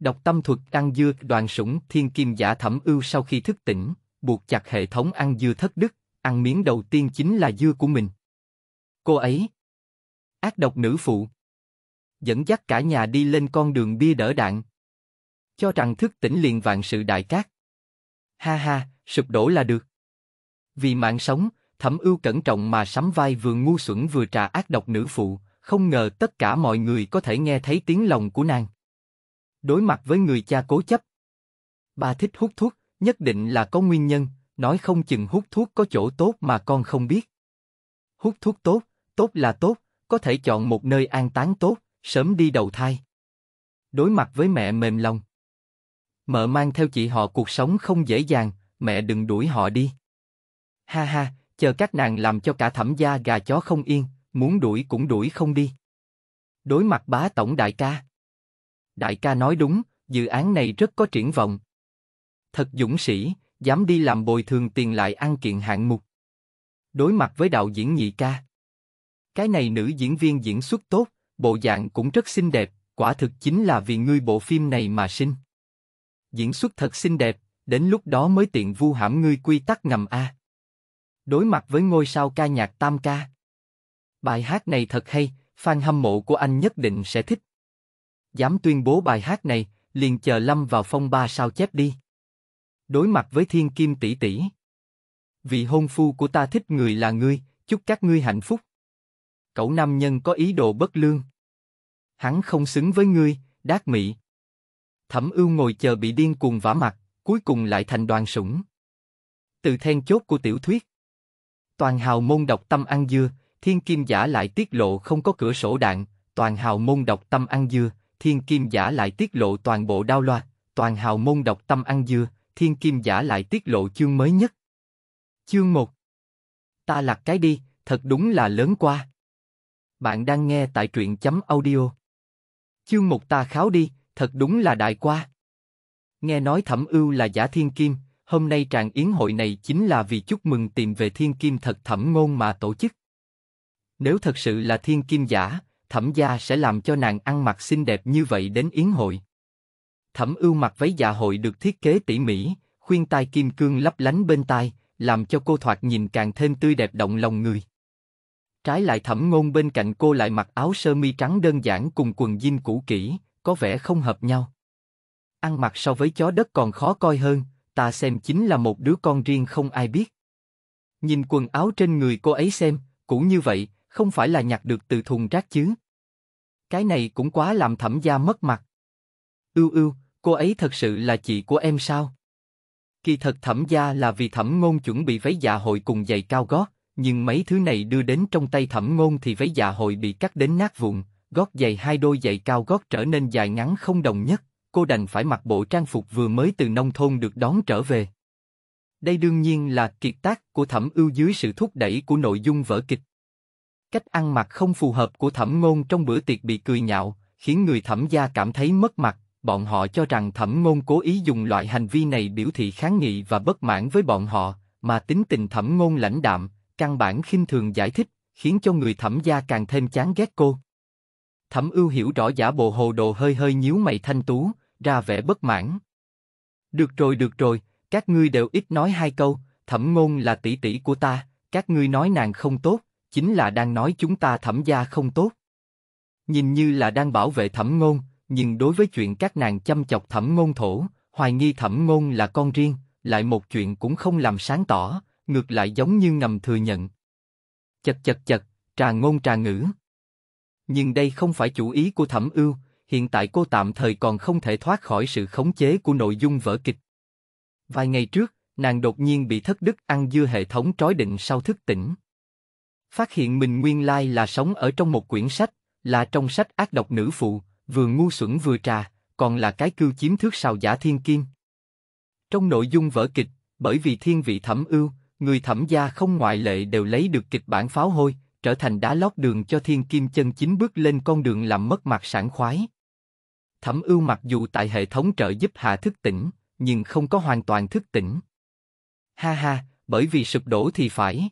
Đọc tâm thuật ăn dưa đoàn sủng thiên kim giả thẩm ưu sau khi thức tỉnh, buộc chặt hệ thống ăn dưa thất đức, ăn miếng đầu tiên chính là dưa của mình. Cô ấy. Ác độc nữ phụ. Dẫn dắt cả nhà đi lên con đường bia đỡ đạn. Cho rằng thức tỉnh liền vạn sự đại cát. Ha ha, sụp đổ là được. Vì mạng sống, thẩm ưu cẩn trọng mà sắm vai vừa ngu xuẩn vừa trà ác độc nữ phụ, không ngờ tất cả mọi người có thể nghe thấy tiếng lòng của nàng đối mặt với người cha cố chấp. Bà thích hút thuốc, nhất định là có nguyên nhân, nói không chừng hút thuốc có chỗ tốt mà con không biết. Hút thuốc tốt, tốt là tốt, có thể chọn một nơi an táng tốt, sớm đi đầu thai. Đối mặt với mẹ mềm lòng. Mợ mang theo chị họ cuộc sống không dễ dàng, mẹ đừng đuổi họ đi. Ha ha, chờ các nàng làm cho cả thẩm gia gà chó không yên, muốn đuổi cũng đuổi không đi. Đối mặt bá tổng đại ca đại ca nói đúng, dự án này rất có triển vọng. Thật dũng sĩ, dám đi làm bồi thường tiền lại ăn kiện hạng mục. Đối mặt với đạo diễn nhị ca. Cái này nữ diễn viên diễn xuất tốt, bộ dạng cũng rất xinh đẹp, quả thực chính là vì ngươi bộ phim này mà sinh. Diễn xuất thật xinh đẹp, đến lúc đó mới tiện vu hãm ngươi quy tắc ngầm A. Đối mặt với ngôi sao ca nhạc tam ca. Bài hát này thật hay, fan hâm mộ của anh nhất định sẽ thích dám tuyên bố bài hát này, liền chờ lâm vào phong ba sao chép đi. Đối mặt với thiên kim tỷ tỷ, vị hôn phu của ta thích người là ngươi, chúc các ngươi hạnh phúc. Cậu nam nhân có ý đồ bất lương, hắn không xứng với ngươi, đát mị. Thẩm ưu ngồi chờ bị điên cuồng vả mặt, cuối cùng lại thành đoàn sủng. Từ then chốt của tiểu thuyết, toàn hào môn độc tâm ăn dưa, thiên kim giả lại tiết lộ không có cửa sổ đạn, toàn hào môn độc tâm ăn dưa, thiên kim giả lại tiết lộ toàn bộ đao loa, toàn hào môn độc tâm ăn dưa, thiên kim giả lại tiết lộ chương mới nhất. Chương 1 Ta lặt cái đi, thật đúng là lớn quá. Bạn đang nghe tại truyện chấm audio. Chương 1 ta kháo đi, thật đúng là đại qua. Nghe nói thẩm ưu là giả thiên kim, hôm nay tràng yến hội này chính là vì chúc mừng tìm về thiên kim thật thẩm ngôn mà tổ chức. Nếu thật sự là thiên kim giả, thẩm gia sẽ làm cho nàng ăn mặc xinh đẹp như vậy đến yến hội. Thẩm ưu mặc váy dạ hội được thiết kế tỉ mỉ, khuyên tai kim cương lấp lánh bên tai, làm cho cô thoạt nhìn càng thêm tươi đẹp động lòng người. Trái lại thẩm ngôn bên cạnh cô lại mặc áo sơ mi trắng đơn giản cùng quần jean cũ kỹ, có vẻ không hợp nhau. Ăn mặc so với chó đất còn khó coi hơn, ta xem chính là một đứa con riêng không ai biết. Nhìn quần áo trên người cô ấy xem, cũng như vậy, không phải là nhặt được từ thùng rác chứ. Cái này cũng quá làm thẩm gia mất mặt. Ưu ưu, cô ấy thật sự là chị của em sao? Kỳ thật thẩm gia là vì thẩm ngôn chuẩn bị váy dạ hội cùng giày cao gót, nhưng mấy thứ này đưa đến trong tay thẩm ngôn thì váy dạ hội bị cắt đến nát vụn, gót giày hai đôi giày cao gót trở nên dài ngắn không đồng nhất, cô đành phải mặc bộ trang phục vừa mới từ nông thôn được đón trở về. Đây đương nhiên là kiệt tác của thẩm ưu dưới sự thúc đẩy của nội dung vở kịch. Cách ăn mặc không phù hợp của thẩm ngôn trong bữa tiệc bị cười nhạo, khiến người thẩm gia cảm thấy mất mặt, bọn họ cho rằng thẩm ngôn cố ý dùng loại hành vi này biểu thị kháng nghị và bất mãn với bọn họ, mà tính tình thẩm ngôn lãnh đạm, căn bản khinh thường giải thích, khiến cho người thẩm gia càng thêm chán ghét cô. Thẩm ưu hiểu rõ giả bộ hồ đồ hơi hơi nhíu mày thanh tú, ra vẻ bất mãn. Được rồi được rồi, các ngươi đều ít nói hai câu, thẩm ngôn là tỷ tỷ của ta, các ngươi nói nàng không tốt chính là đang nói chúng ta thẩm gia không tốt. Nhìn như là đang bảo vệ thẩm ngôn, nhưng đối với chuyện các nàng chăm chọc thẩm ngôn thổ, hoài nghi thẩm ngôn là con riêng, lại một chuyện cũng không làm sáng tỏ, ngược lại giống như ngầm thừa nhận. Chật chật chật, trà ngôn trà ngữ. Nhưng đây không phải chủ ý của thẩm ưu, hiện tại cô tạm thời còn không thể thoát khỏi sự khống chế của nội dung vở kịch. Vài ngày trước, nàng đột nhiên bị thất đức ăn dưa hệ thống trói định sau thức tỉnh. Phát hiện mình nguyên lai là sống ở trong một quyển sách, là trong sách ác độc nữ phụ, vừa ngu xuẩn vừa trà, còn là cái cưu chiếm thước sào giả thiên kim. Trong nội dung vở kịch, bởi vì thiên vị thẩm ưu, người thẩm gia không ngoại lệ đều lấy được kịch bản pháo hôi, trở thành đá lót đường cho thiên kim chân chính bước lên con đường làm mất mặt sản khoái. Thẩm ưu mặc dù tại hệ thống trợ giúp hạ thức tỉnh, nhưng không có hoàn toàn thức tỉnh. Ha ha, bởi vì sụp đổ thì phải.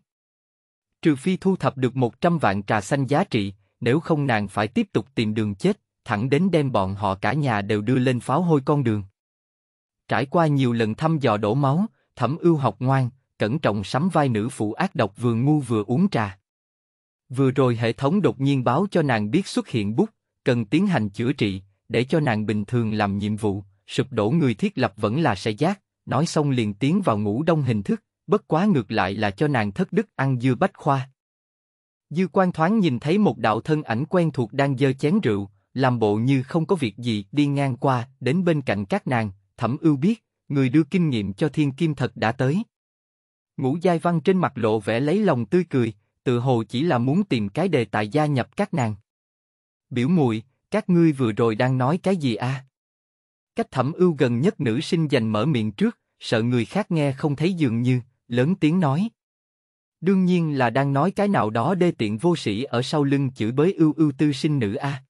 Trừ phi thu thập được 100 vạn trà xanh giá trị, nếu không nàng phải tiếp tục tìm đường chết, thẳng đến đem bọn họ cả nhà đều đưa lên pháo hôi con đường. Trải qua nhiều lần thăm dò đổ máu, thẩm ưu học ngoan, cẩn trọng sắm vai nữ phụ ác độc vừa ngu vừa uống trà. Vừa rồi hệ thống đột nhiên báo cho nàng biết xuất hiện bút, cần tiến hành chữa trị, để cho nàng bình thường làm nhiệm vụ, sụp đổ người thiết lập vẫn là sẽ giác, nói xong liền tiến vào ngủ đông hình thức, bất quá ngược lại là cho nàng thất đức ăn dưa bách khoa. Dư quan thoáng nhìn thấy một đạo thân ảnh quen thuộc đang dơ chén rượu, làm bộ như không có việc gì đi ngang qua, đến bên cạnh các nàng, thẩm ưu biết, người đưa kinh nghiệm cho thiên kim thật đã tới. Ngũ Giai Văn trên mặt lộ vẻ lấy lòng tươi cười, tự hồ chỉ là muốn tìm cái đề tài gia nhập các nàng. Biểu muội, các ngươi vừa rồi đang nói cái gì a? Cách thẩm ưu gần nhất nữ sinh giành mở miệng trước, sợ người khác nghe không thấy dường như, lớn tiếng nói. Đương nhiên là đang nói cái nào đó đê tiện vô sĩ ở sau lưng chửi bới ưu ưu tư sinh nữ a. À.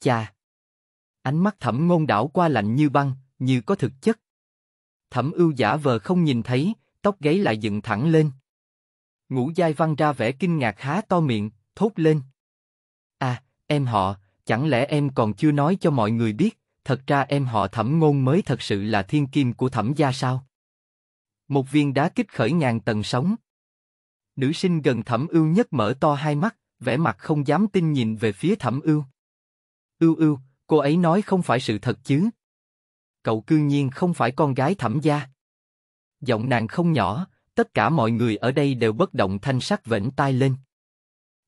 Chà! Ánh mắt thẩm ngôn đảo qua lạnh như băng, như có thực chất. Thẩm ưu giả vờ không nhìn thấy, tóc gáy lại dựng thẳng lên. Ngũ giai văn ra vẻ kinh ngạc há to miệng, thốt lên. À, em họ, chẳng lẽ em còn chưa nói cho mọi người biết, thật ra em họ thẩm ngôn mới thật sự là thiên kim của thẩm gia sao? Một viên đá kích khởi ngàn tầng sóng. Nữ sinh gần thẩm ưu nhất mở to hai mắt, vẻ mặt không dám tin nhìn về phía thẩm ưu. Ưu ưu, cô ấy nói không phải sự thật chứ. Cậu cư nhiên không phải con gái thẩm gia. Giọng nàng không nhỏ, tất cả mọi người ở đây đều bất động thanh sắc vẫn tai lên.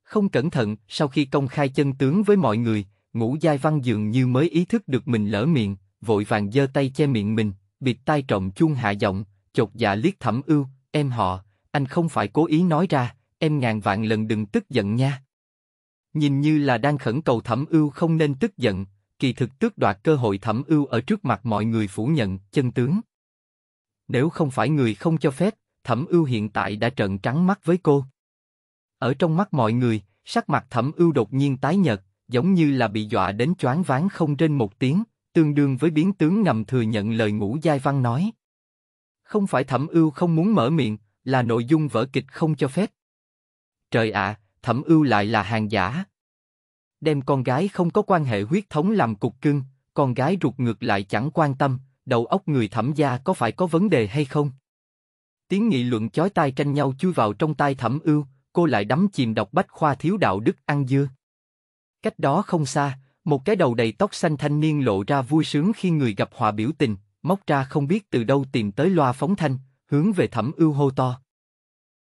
Không cẩn thận, sau khi công khai chân tướng với mọi người, ngũ giai văn dường như mới ý thức được mình lỡ miệng, vội vàng giơ tay che miệng mình, bịt tai trộm chuông hạ giọng, chột dạ liếc thẩm ưu, em họ, anh không phải cố ý nói ra, em ngàn vạn lần đừng tức giận nha. Nhìn như là đang khẩn cầu thẩm ưu không nên tức giận, kỳ thực tước đoạt cơ hội thẩm ưu ở trước mặt mọi người phủ nhận, chân tướng. Nếu không phải người không cho phép, thẩm ưu hiện tại đã trợn trắng mắt với cô. Ở trong mắt mọi người, sắc mặt thẩm ưu đột nhiên tái nhợt, giống như là bị dọa đến choáng váng không trên một tiếng, tương đương với biến tướng ngầm thừa nhận lời ngũ giai văn nói. Không phải thẩm ưu không muốn mở miệng, là nội dung vở kịch không cho phép. Trời ạ, thẩm ưu lại là hàng giả. Đem con gái không có quan hệ huyết thống làm cục cưng, con gái ruột ngược lại chẳng quan tâm, đầu óc người thẩm gia có phải có vấn đề hay không. Tiếng nghị luận chói tai tranh nhau chui vào trong tai thẩm ưu, cô lại đắm chìm đọc bách khoa thiếu đạo đức ăn dưa. Cách đó không xa, một cái đầu đầy tóc xanh thanh niên lộ ra vui sướng khi người gặp họa biểu tình, móc ra không biết từ đâu tìm tới loa phóng thanh, hướng về thẩm ưu hô to.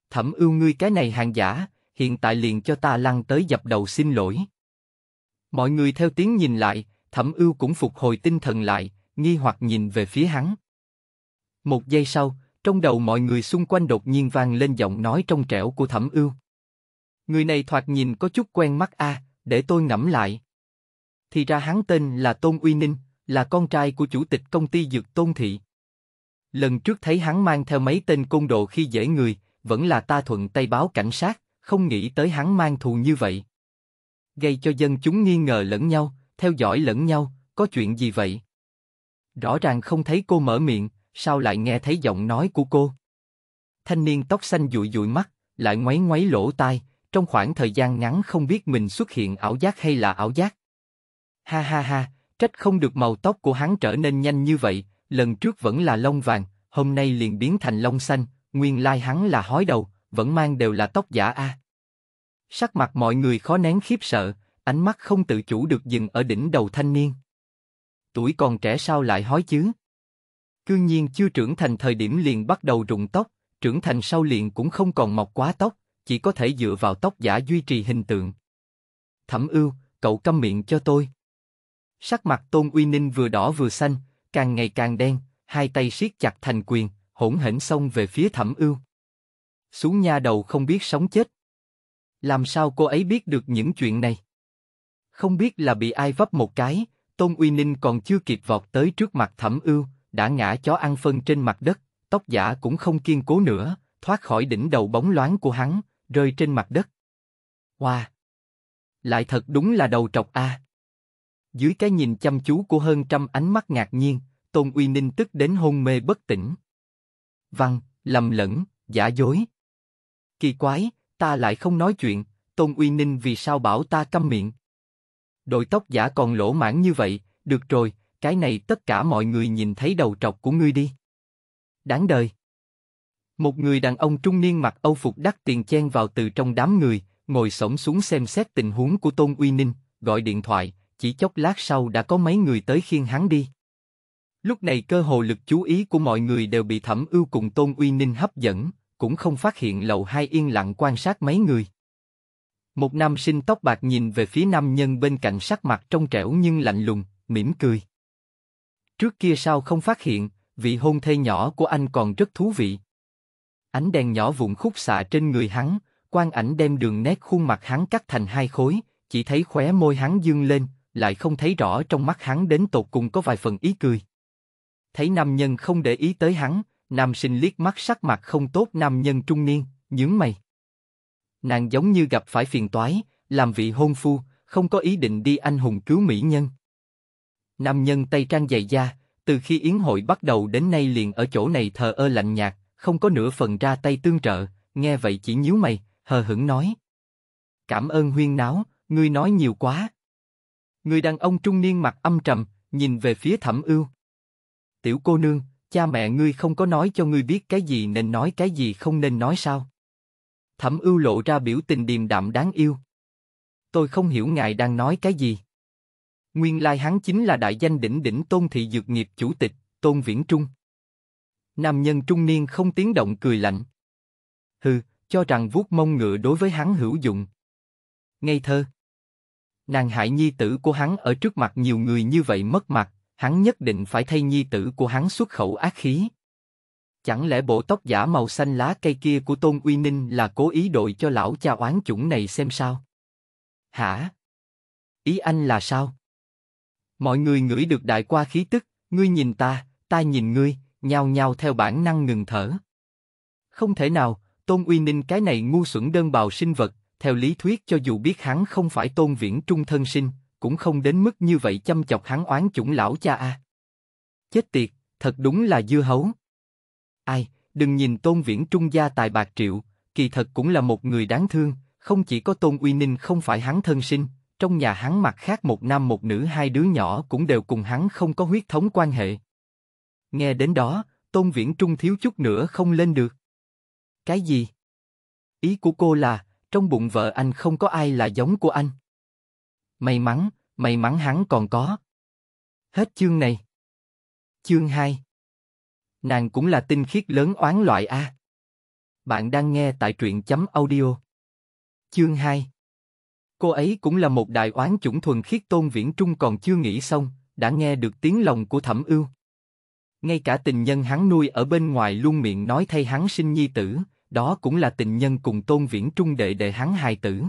Thẩm ưu ngươi cái này hàng giả, hiện tại liền cho ta lăn tới dập đầu xin lỗi. Mọi người theo tiếng nhìn lại, thẩm ưu cũng phục hồi tinh thần lại, nghi hoặc nhìn về phía hắn. Một giây sau, trong đầu mọi người xung quanh đột nhiên vang lên giọng nói trong trẻo của thẩm ưu. Người này thoạt nhìn có chút quen mắt a, à, để tôi ngẫm lại. Thì ra hắn tên là Tôn Uy Ninh là con trai của chủ tịch công ty dược Tôn Thị. Lần trước thấy hắn mang theo mấy tên côn đồ khi dễ người, vẫn là ta thuận tay báo cảnh sát, không nghĩ tới hắn mang thù như vậy. Gây cho dân chúng nghi ngờ lẫn nhau, theo dõi lẫn nhau, có chuyện gì vậy? Rõ ràng không thấy cô mở miệng, sao lại nghe thấy giọng nói của cô? Thanh niên tóc xanh dụi dụi mắt, lại ngoáy ngoáy lỗ tai, trong khoảng thời gian ngắn không biết mình xuất hiện ảo giác hay là ảo giác. Ha ha ha, Trách không được màu tóc của hắn trở nên nhanh như vậy, lần trước vẫn là lông vàng, hôm nay liền biến thành lông xanh, nguyên lai hắn là hói đầu, vẫn mang đều là tóc giả a. Sắc mặt mọi người khó nén khiếp sợ, ánh mắt không tự chủ được dừng ở đỉnh đầu thanh niên. Tuổi còn trẻ sao lại hói chứ? Cương nhiên chưa trưởng thành thời điểm liền bắt đầu rụng tóc, trưởng thành sau liền cũng không còn mọc quá tóc, chỉ có thể dựa vào tóc giả duy trì hình tượng. Thẩm ưu, cậu câm miệng cho tôi. Sắc mặt Tôn Uy Ninh vừa đỏ vừa xanh, càng ngày càng đen, hai tay siết chặt thành quyền, hỗn hển xông về phía Thẩm Ưu. Xuống nha đầu không biết sống chết. Làm sao cô ấy biết được những chuyện này? Không biết là bị ai vấp một cái, Tôn Uy Ninh còn chưa kịp vọt tới trước mặt Thẩm Ưu, đã ngã chó ăn phân trên mặt đất, tóc giả cũng không kiên cố nữa, thoát khỏi đỉnh đầu bóng loáng của hắn, rơi trên mặt đất. Hoa! Wow. Lại thật đúng là đầu trọc a. À. Dưới cái nhìn chăm chú của hơn trăm ánh mắt ngạc nhiên, Tôn Uy Ninh tức đến hôn mê bất tỉnh. Văn, lầm lẫn, giả dối. Kỳ quái, ta lại không nói chuyện, Tôn Uy Ninh vì sao bảo ta câm miệng? Đội tóc giả còn lỗ mãn như vậy, được rồi, cái này tất cả mọi người nhìn thấy đầu trọc của ngươi đi. Đáng đời. Một người đàn ông trung niên mặc âu phục đắt tiền chen vào từ trong đám người, ngồi sổng xuống xem xét tình huống của Tôn Uy Ninh, gọi điện thoại, chỉ chốc lát sau đã có mấy người tới khiêng hắn đi. Lúc này cơ hồ lực chú ý của mọi người đều bị Thẩm Ưu cùng Tôn Uy Ninh hấp dẫn, cũng không phát hiện lầu hai yên lặng quan sát mấy người. Một nam sinh tóc bạc nhìn về phía nam nhân bên cạnh sắc mặt trong trẻo nhưng lạnh lùng, mỉm cười. Trước kia sao không phát hiện, vị hôn thê nhỏ của anh còn rất thú vị. Ánh đèn nhỏ vụn khúc xạ trên người hắn, quang ảnh đem đường nét khuôn mặt hắn cắt thành hai khối, chỉ thấy khóe môi hắn dương lên, lại không thấy rõ trong mắt hắn đến tột cùng có vài phần ý cười. Thấy nam nhân không để ý tới hắn, nam sinh liếc mắt sắc mặt không tốt nam nhân trung niên, nhướng mày. Nàng giống như gặp phải phiền toái, làm vị hôn phu, không có ý định đi anh hùng cứu mỹ nhân. Nam nhân tay trang dày da, từ khi yến hội bắt đầu đến nay liền ở chỗ này thờ ơ lạnh nhạt, không có nửa phần ra tay tương trợ, nghe vậy chỉ nhíu mày, hờ hững nói. Cảm ơn huyên náo, ngươi nói nhiều quá, Người đàn ông trung niên mặt âm trầm, nhìn về phía Thẩm Ưu. Tiểu cô nương, cha mẹ ngươi không có nói cho ngươi biết cái gì nên nói cái gì không nên nói sao? Thẩm Ưu lộ ra biểu tình điềm đạm đáng yêu. Tôi không hiểu ngài đang nói cái gì. Nguyên lai hắn chính là đại danh đỉnh đỉnh Tôn Thị Dược nghiệp chủ tịch, Tôn Viễn Trung. Nam nhân trung niên không tiếng động cười lạnh. Hừ, cho rằng vuốt mông ngựa đối với hắn hữu dụng. Ngây thơ. Nàng hại nhi tử của hắn ở trước mặt nhiều người như vậy mất mặt, hắn nhất định phải thay nhi tử của hắn xuất khẩu ác khí. Chẳng lẽ bộ tóc giả màu xanh lá cây kia của Tôn Uy Ninh là cố ý đội cho lão cha oán chủng này xem sao? Hả? Ý anh là sao? Mọi người ngửi được đại qua khí tức, ngươi nhìn ta, ta nhìn ngươi, nhau nhau theo bản năng ngừng thở. Không thể nào, Tôn Uy Ninh cái này ngu xuẩn đơn bào sinh vật, theo lý thuyết cho dù biết hắn không phải tôn viễn trung thân sinh, cũng không đến mức như vậy chăm chọc hắn oán chủng lão cha a. À. Chết tiệt, thật đúng là dưa hấu. Ai, đừng nhìn tôn viễn trung gia tài bạc triệu, kỳ thật cũng là một người đáng thương, không chỉ có tôn uy ninh không phải hắn thân sinh, trong nhà hắn mặt khác một nam một nữ hai đứa nhỏ cũng đều cùng hắn không có huyết thống quan hệ. Nghe đến đó, tôn viễn trung thiếu chút nữa không lên được. Cái gì? Ý của cô là, trong bụng vợ anh không có ai là giống của anh. May mắn, may mắn hắn còn có. Hết chương này. Chương 2 Nàng cũng là tinh khiết lớn oán loại A. Bạn đang nghe tại truyện chấm audio. Chương 2 Cô ấy cũng là một đại oán chủng thuần khiết tôn viễn trung còn chưa nghĩ xong, đã nghe được tiếng lòng của thẩm ưu. Ngay cả tình nhân hắn nuôi ở bên ngoài luôn miệng nói thay hắn sinh nhi tử, đó cũng là tình nhân cùng tôn viễn trung đệ đệ hắn hài tử.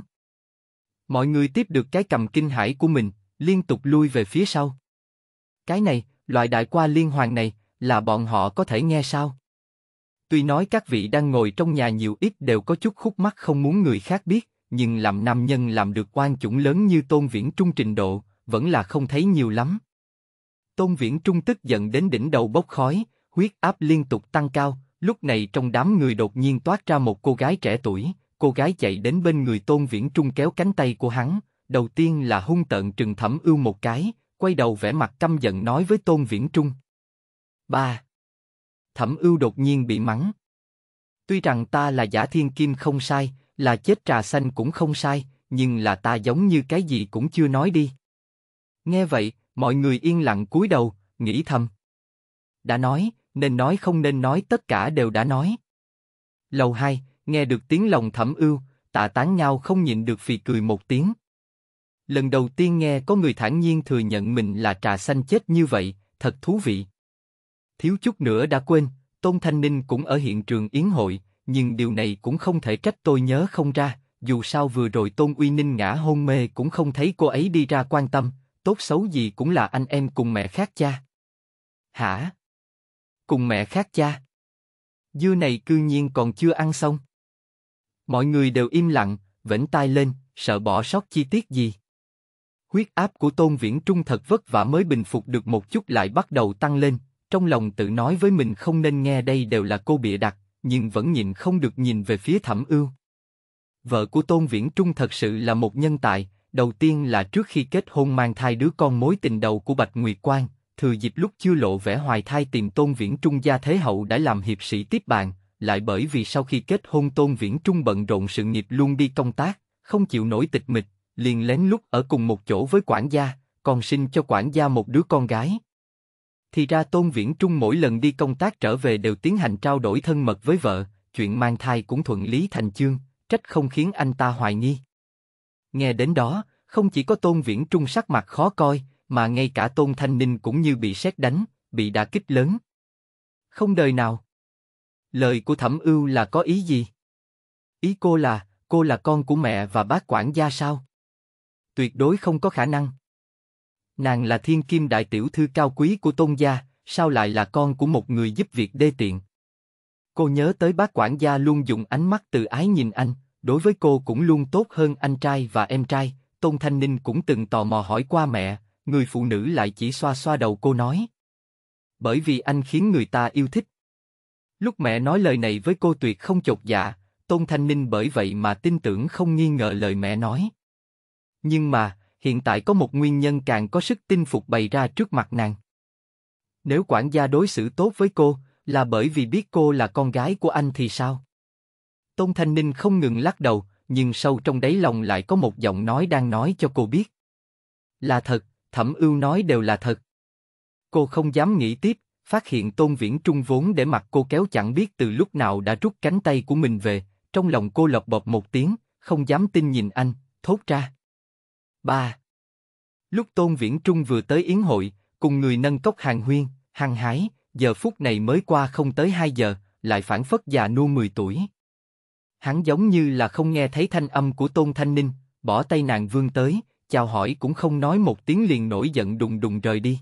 Mọi người tiếp được cái cầm kinh hải của mình, liên tục lui về phía sau. Cái này, loại đại qua liên hoàng này, là bọn họ có thể nghe sao? Tuy nói các vị đang ngồi trong nhà nhiều ít đều có chút khúc mắc không muốn người khác biết, nhưng làm nam nhân làm được quan chủng lớn như Tôn Viễn Trung trình độ, vẫn là không thấy nhiều lắm. Tôn Viễn Trung tức giận đến đỉnh đầu bốc khói, huyết áp liên tục tăng cao, Lúc này trong đám người đột nhiên toát ra một cô gái trẻ tuổi, cô gái chạy đến bên người Tôn Viễn Trung kéo cánh tay của hắn, đầu tiên là hung tợn trừng thẩm ưu một cái, quay đầu vẻ mặt căm giận nói với Tôn Viễn Trung. Ba. Thẩm ưu đột nhiên bị mắng. Tuy rằng ta là giả thiên kim không sai, là chết trà xanh cũng không sai, nhưng là ta giống như cái gì cũng chưa nói đi. Nghe vậy, mọi người yên lặng cúi đầu, nghĩ thầm. Đã nói, nên nói không nên nói tất cả đều đã nói. Lầu hai nghe được tiếng lòng thẩm ưu, tạ tán nhau không nhịn được phì cười một tiếng. Lần đầu tiên nghe có người thản nhiên thừa nhận mình là trà xanh chết như vậy, thật thú vị. Thiếu chút nữa đã quên, Tôn Thanh Ninh cũng ở hiện trường yến hội, nhưng điều này cũng không thể trách tôi nhớ không ra, dù sao vừa rồi Tôn Uy Ninh ngã hôn mê cũng không thấy cô ấy đi ra quan tâm, tốt xấu gì cũng là anh em cùng mẹ khác cha. Hả? cùng mẹ khác cha. Dưa này cư nhiên còn chưa ăn xong. Mọi người đều im lặng, vểnh tai lên, sợ bỏ sót chi tiết gì. Huyết áp của Tôn Viễn Trung thật vất vả mới bình phục được một chút lại bắt đầu tăng lên, trong lòng tự nói với mình không nên nghe đây đều là cô bịa đặt, nhưng vẫn nhìn không được nhìn về phía thẩm ưu. Vợ của Tôn Viễn Trung thật sự là một nhân tài, đầu tiên là trước khi kết hôn mang thai đứa con mối tình đầu của Bạch Nguyệt Quang, thừa dịp lúc chưa lộ vẻ hoài thai tìm tôn viễn trung gia thế hậu đã làm hiệp sĩ tiếp bàn, lại bởi vì sau khi kết hôn tôn viễn trung bận rộn sự nghiệp luôn đi công tác, không chịu nổi tịch mịch, liền lén lút ở cùng một chỗ với quản gia, còn sinh cho quản gia một đứa con gái. Thì ra tôn viễn trung mỗi lần đi công tác trở về đều tiến hành trao đổi thân mật với vợ, chuyện mang thai cũng thuận lý thành chương, trách không khiến anh ta hoài nghi. Nghe đến đó, không chỉ có tôn viễn trung sắc mặt khó coi, mà ngay cả tôn thanh ninh cũng như bị sét đánh, bị đả kích lớn. Không đời nào. Lời của Thẩm Ưu là có ý gì? Ý cô là, cô là con của mẹ và bác quản gia sao? Tuyệt đối không có khả năng. Nàng là thiên kim đại tiểu thư cao quý của tôn gia, sao lại là con của một người giúp việc đê tiện? Cô nhớ tới bác quản gia luôn dùng ánh mắt từ ái nhìn anh, đối với cô cũng luôn tốt hơn anh trai và em trai, Tôn Thanh Ninh cũng từng tò mò hỏi qua mẹ, người phụ nữ lại chỉ xoa xoa đầu cô nói. Bởi vì anh khiến người ta yêu thích. Lúc mẹ nói lời này với cô tuyệt không chột dạ, Tôn Thanh Ninh bởi vậy mà tin tưởng không nghi ngờ lời mẹ nói. Nhưng mà, hiện tại có một nguyên nhân càng có sức tin phục bày ra trước mặt nàng. Nếu quản gia đối xử tốt với cô, là bởi vì biết cô là con gái của anh thì sao? Tôn Thanh Ninh không ngừng lắc đầu, nhưng sâu trong đáy lòng lại có một giọng nói đang nói cho cô biết. Là thật, Thẩm Ưu nói đều là thật. Cô không dám nghĩ tiếp, phát hiện Tôn Viễn Trung vốn để mặt cô kéo chẳng biết từ lúc nào đã rút cánh tay của mình về, trong lòng cô lọc bọc một tiếng, không dám tin nhìn anh, thốt ra. ba Lúc Tôn Viễn Trung vừa tới Yến hội, cùng người nâng cốc hàng huyên, hàng hái, giờ phút này mới qua không tới 2 giờ, lại phản phất già nua 10 tuổi. Hắn giống như là không nghe thấy thanh âm của Tôn Thanh Ninh, bỏ tay nàng vương tới, chào hỏi cũng không nói một tiếng liền nổi giận đùng đùng rời đi.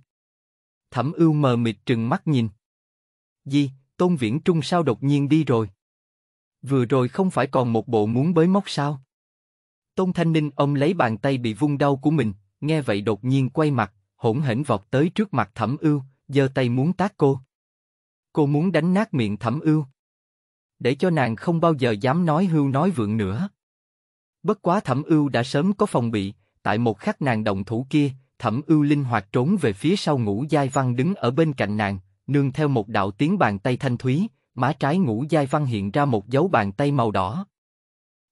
Thẩm ưu mờ mịt trừng mắt nhìn. Gì, Tôn Viễn Trung sao đột nhiên đi rồi? Vừa rồi không phải còn một bộ muốn bới móc sao? Tôn Thanh Ninh ông lấy bàn tay bị vung đau của mình, nghe vậy đột nhiên quay mặt, hỗn hển vọt tới trước mặt Thẩm ưu, giơ tay muốn tác cô. Cô muốn đánh nát miệng Thẩm ưu. Để cho nàng không bao giờ dám nói hưu nói vượng nữa. Bất quá Thẩm ưu đã sớm có phòng bị, tại một khắc nàng động thủ kia, thẩm ưu linh hoạt trốn về phía sau ngũ giai văn đứng ở bên cạnh nàng, nương theo một đạo tiếng bàn tay thanh thúy, má trái ngũ giai văn hiện ra một dấu bàn tay màu đỏ.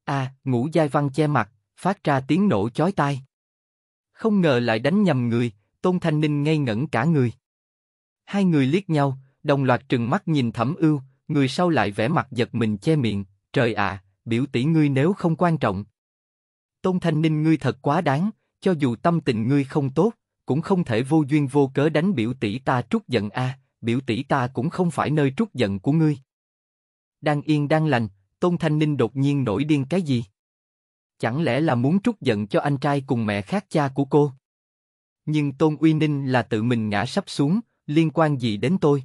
A, ngũ giai văn che mặt, phát ra tiếng nổ chói tai. Không ngờ lại đánh nhầm người, tôn thanh ninh ngây ngẩn cả người. Hai người liếc nhau, đồng loạt trừng mắt nhìn thẩm ưu, người sau lại vẻ mặt giật mình che miệng, trời ạ, biểu tỷ ngươi nếu không quan trọng, Tôn Thanh Ninh ngươi thật quá đáng, cho dù tâm tình ngươi không tốt, cũng không thể vô duyên vô cớ đánh biểu tỷ ta trút giận a, à, biểu tỷ ta cũng không phải nơi trút giận của ngươi. Đang yên đang lành, Tôn Thanh Ninh đột nhiên nổi điên cái gì? Chẳng lẽ là muốn trút giận cho anh trai cùng mẹ khác cha của cô? Nhưng Tôn Uy Ninh là tự mình ngã sắp xuống, liên quan gì đến tôi?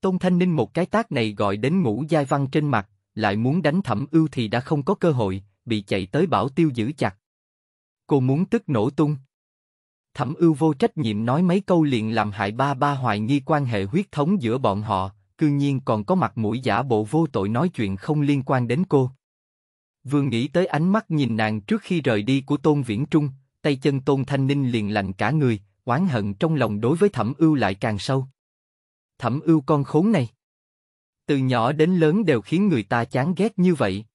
Tôn Thanh Ninh một cái tác này gọi đến ngũ giai văn trên mặt, lại muốn đánh thẩm ưu thì đã không có cơ hội, bị chạy tới bảo tiêu giữ chặt. Cô muốn tức nổ tung. Thẩm ưu vô trách nhiệm nói mấy câu liền làm hại ba ba hoài nghi quan hệ huyết thống giữa bọn họ, cư nhiên còn có mặt mũi giả bộ vô tội nói chuyện không liên quan đến cô. vương nghĩ tới ánh mắt nhìn nàng trước khi rời đi của Tôn Viễn Trung, tay chân Tôn Thanh Ninh liền lành cả người, oán hận trong lòng đối với Thẩm Ưu lại càng sâu. Thẩm Ưu con khốn này, từ nhỏ đến lớn đều khiến người ta chán ghét như vậy.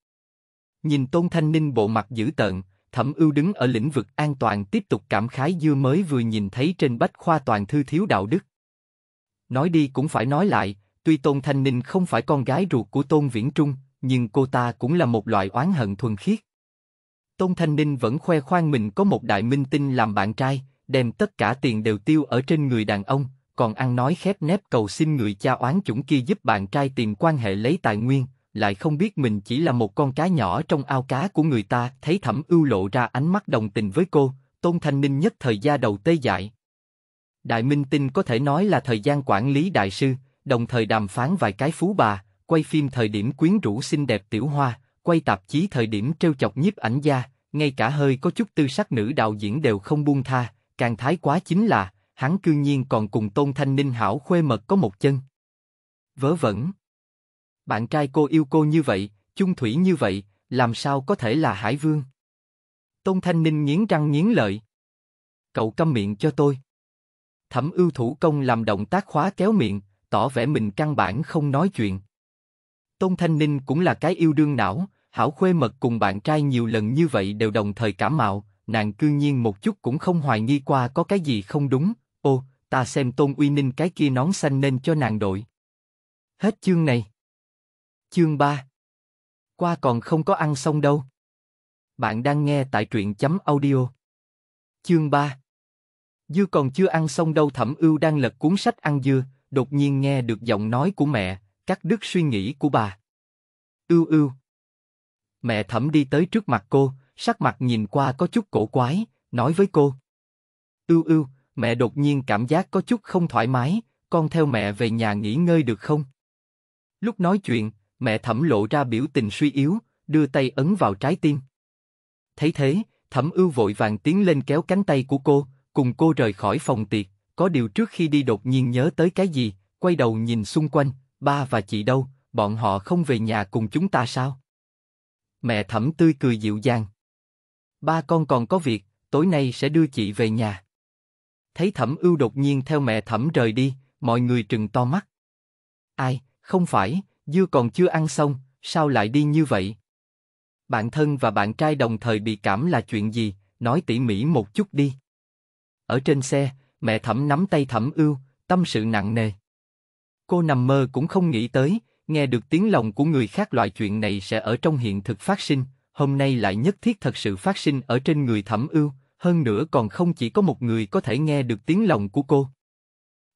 Nhìn Tôn Thanh Ninh bộ mặt dữ tợn, Thẩm Ưu đứng ở lĩnh vực an toàn tiếp tục cảm khái dưa mới vừa nhìn thấy trên bách khoa toàn thư thiếu đạo đức. Nói đi cũng phải nói lại, tuy Tôn Thanh Ninh không phải con gái ruột của Tôn Viễn Trung, nhưng cô ta cũng là một loại oán hận thuần khiết. Tôn Thanh Ninh vẫn khoe khoang mình có một đại minh tinh làm bạn trai, đem tất cả tiền đều tiêu ở trên người đàn ông, còn ăn nói khép nép cầu xin người cha oán chủng kia giúp bạn trai tìm quan hệ lấy tài nguyên, lại không biết mình chỉ là một con cá nhỏ trong ao cá của người ta, thấy Thẩm Ưu lộ ra ánh mắt đồng tình với cô, Tôn Thanh Ninh nhất thời gia đầu tê dại. Đại Minh Tinh có thể nói là thời gian quản lý đại sư, đồng thời đàm phán vài cái phú bà, quay phim thời điểm quyến rũ xinh đẹp tiểu hoa, quay tạp chí thời điểm trêu chọc nhiếp ảnh gia, ngay cả hơi có chút tư sắc nữ đạo diễn đều không buông tha, càng thái quá chính là, hắn cương nhiên còn cùng Tôn Thanh Ninh hảo khuê mật có một chân. Vớ vẩn. Bạn trai cô yêu cô như vậy, chung thủy như vậy, làm sao có thể là Hải Vương? Tôn Thanh Ninh nghiến răng nghiến lợi. Cậu câm miệng cho tôi. Thẩm ưu thủ công làm động tác khóa kéo miệng, tỏ vẻ mình căn bản không nói chuyện. Tôn Thanh Ninh cũng là cái yêu đương não, hảo khuê mật cùng bạn trai nhiều lần như vậy đều đồng thời cảm mạo, nàng cương nhiên một chút cũng không hoài nghi qua có cái gì không đúng, ô, ta xem Tôn Uy Ninh cái kia nón xanh nên cho nàng đội. Hết chương này. Chương 3 Qua còn không có ăn xong đâu. Bạn đang nghe tại truyện chấm audio. Chương 3 Dư còn chưa ăn xong đâu thẩm ưu đang lật cuốn sách ăn dưa, đột nhiên nghe được giọng nói của mẹ, cắt đứt suy nghĩ của bà. Ưu ưu Mẹ thẩm đi tới trước mặt cô, sắc mặt nhìn qua có chút cổ quái, nói với cô. Ưu ưu, mẹ đột nhiên cảm giác có chút không thoải mái, con theo mẹ về nhà nghỉ ngơi được không? Lúc nói chuyện, Mẹ thẩm lộ ra biểu tình suy yếu, đưa tay ấn vào trái tim. Thấy thế, thẩm ưu vội vàng tiến lên kéo cánh tay của cô, cùng cô rời khỏi phòng tiệc, có điều trước khi đi đột nhiên nhớ tới cái gì, quay đầu nhìn xung quanh, ba và chị đâu, bọn họ không về nhà cùng chúng ta sao? Mẹ thẩm tươi cười dịu dàng. Ba con còn có việc, tối nay sẽ đưa chị về nhà. Thấy thẩm ưu đột nhiên theo mẹ thẩm rời đi, mọi người trừng to mắt. Ai, không phải, dưa còn chưa ăn xong, sao lại đi như vậy? Bạn thân và bạn trai đồng thời bị cảm là chuyện gì, nói tỉ mỉ một chút đi. Ở trên xe, mẹ thẩm nắm tay thẩm ưu, tâm sự nặng nề. Cô nằm mơ cũng không nghĩ tới, nghe được tiếng lòng của người khác loại chuyện này sẽ ở trong hiện thực phát sinh, hôm nay lại nhất thiết thật sự phát sinh ở trên người thẩm ưu, hơn nữa còn không chỉ có một người có thể nghe được tiếng lòng của cô.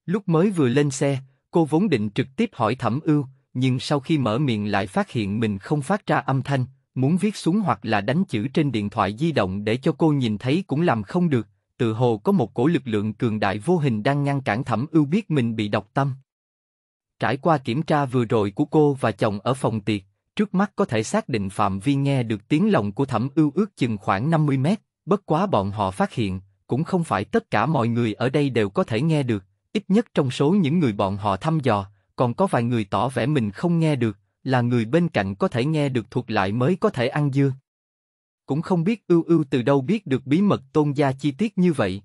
Lúc mới vừa lên xe, cô vốn định trực tiếp hỏi thẩm ưu, nhưng sau khi mở miệng lại phát hiện mình không phát ra âm thanh, muốn viết xuống hoặc là đánh chữ trên điện thoại di động để cho cô nhìn thấy cũng làm không được, tự hồ có một cổ lực lượng cường đại vô hình đang ngăn cản thẩm ưu biết mình bị độc tâm. Trải qua kiểm tra vừa rồi của cô và chồng ở phòng tiệc, trước mắt có thể xác định phạm vi nghe được tiếng lòng của thẩm ưu ước chừng khoảng 50 mét, bất quá bọn họ phát hiện, cũng không phải tất cả mọi người ở đây đều có thể nghe được, ít nhất trong số những người bọn họ thăm dò, còn có vài người tỏ vẻ mình không nghe được, là người bên cạnh có thể nghe được thuộc lại mới có thể ăn dưa. Cũng không biết ưu ưu từ đâu biết được bí mật tôn gia chi tiết như vậy.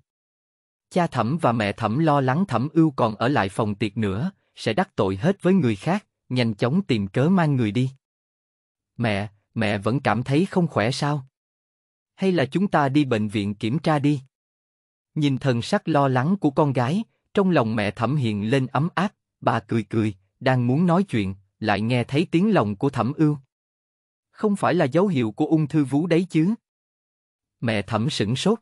Cha thẩm và mẹ thẩm lo lắng thẩm ưu còn ở lại phòng tiệc nữa, sẽ đắc tội hết với người khác, nhanh chóng tìm cớ mang người đi. Mẹ, mẹ vẫn cảm thấy không khỏe sao? Hay là chúng ta đi bệnh viện kiểm tra đi? Nhìn thần sắc lo lắng của con gái, trong lòng mẹ thẩm hiện lên ấm áp, Bà cười cười, đang muốn nói chuyện, lại nghe thấy tiếng lòng của Thẩm Ưu. Không phải là dấu hiệu của ung thư vú đấy chứ? Mẹ Thẩm sững sốt.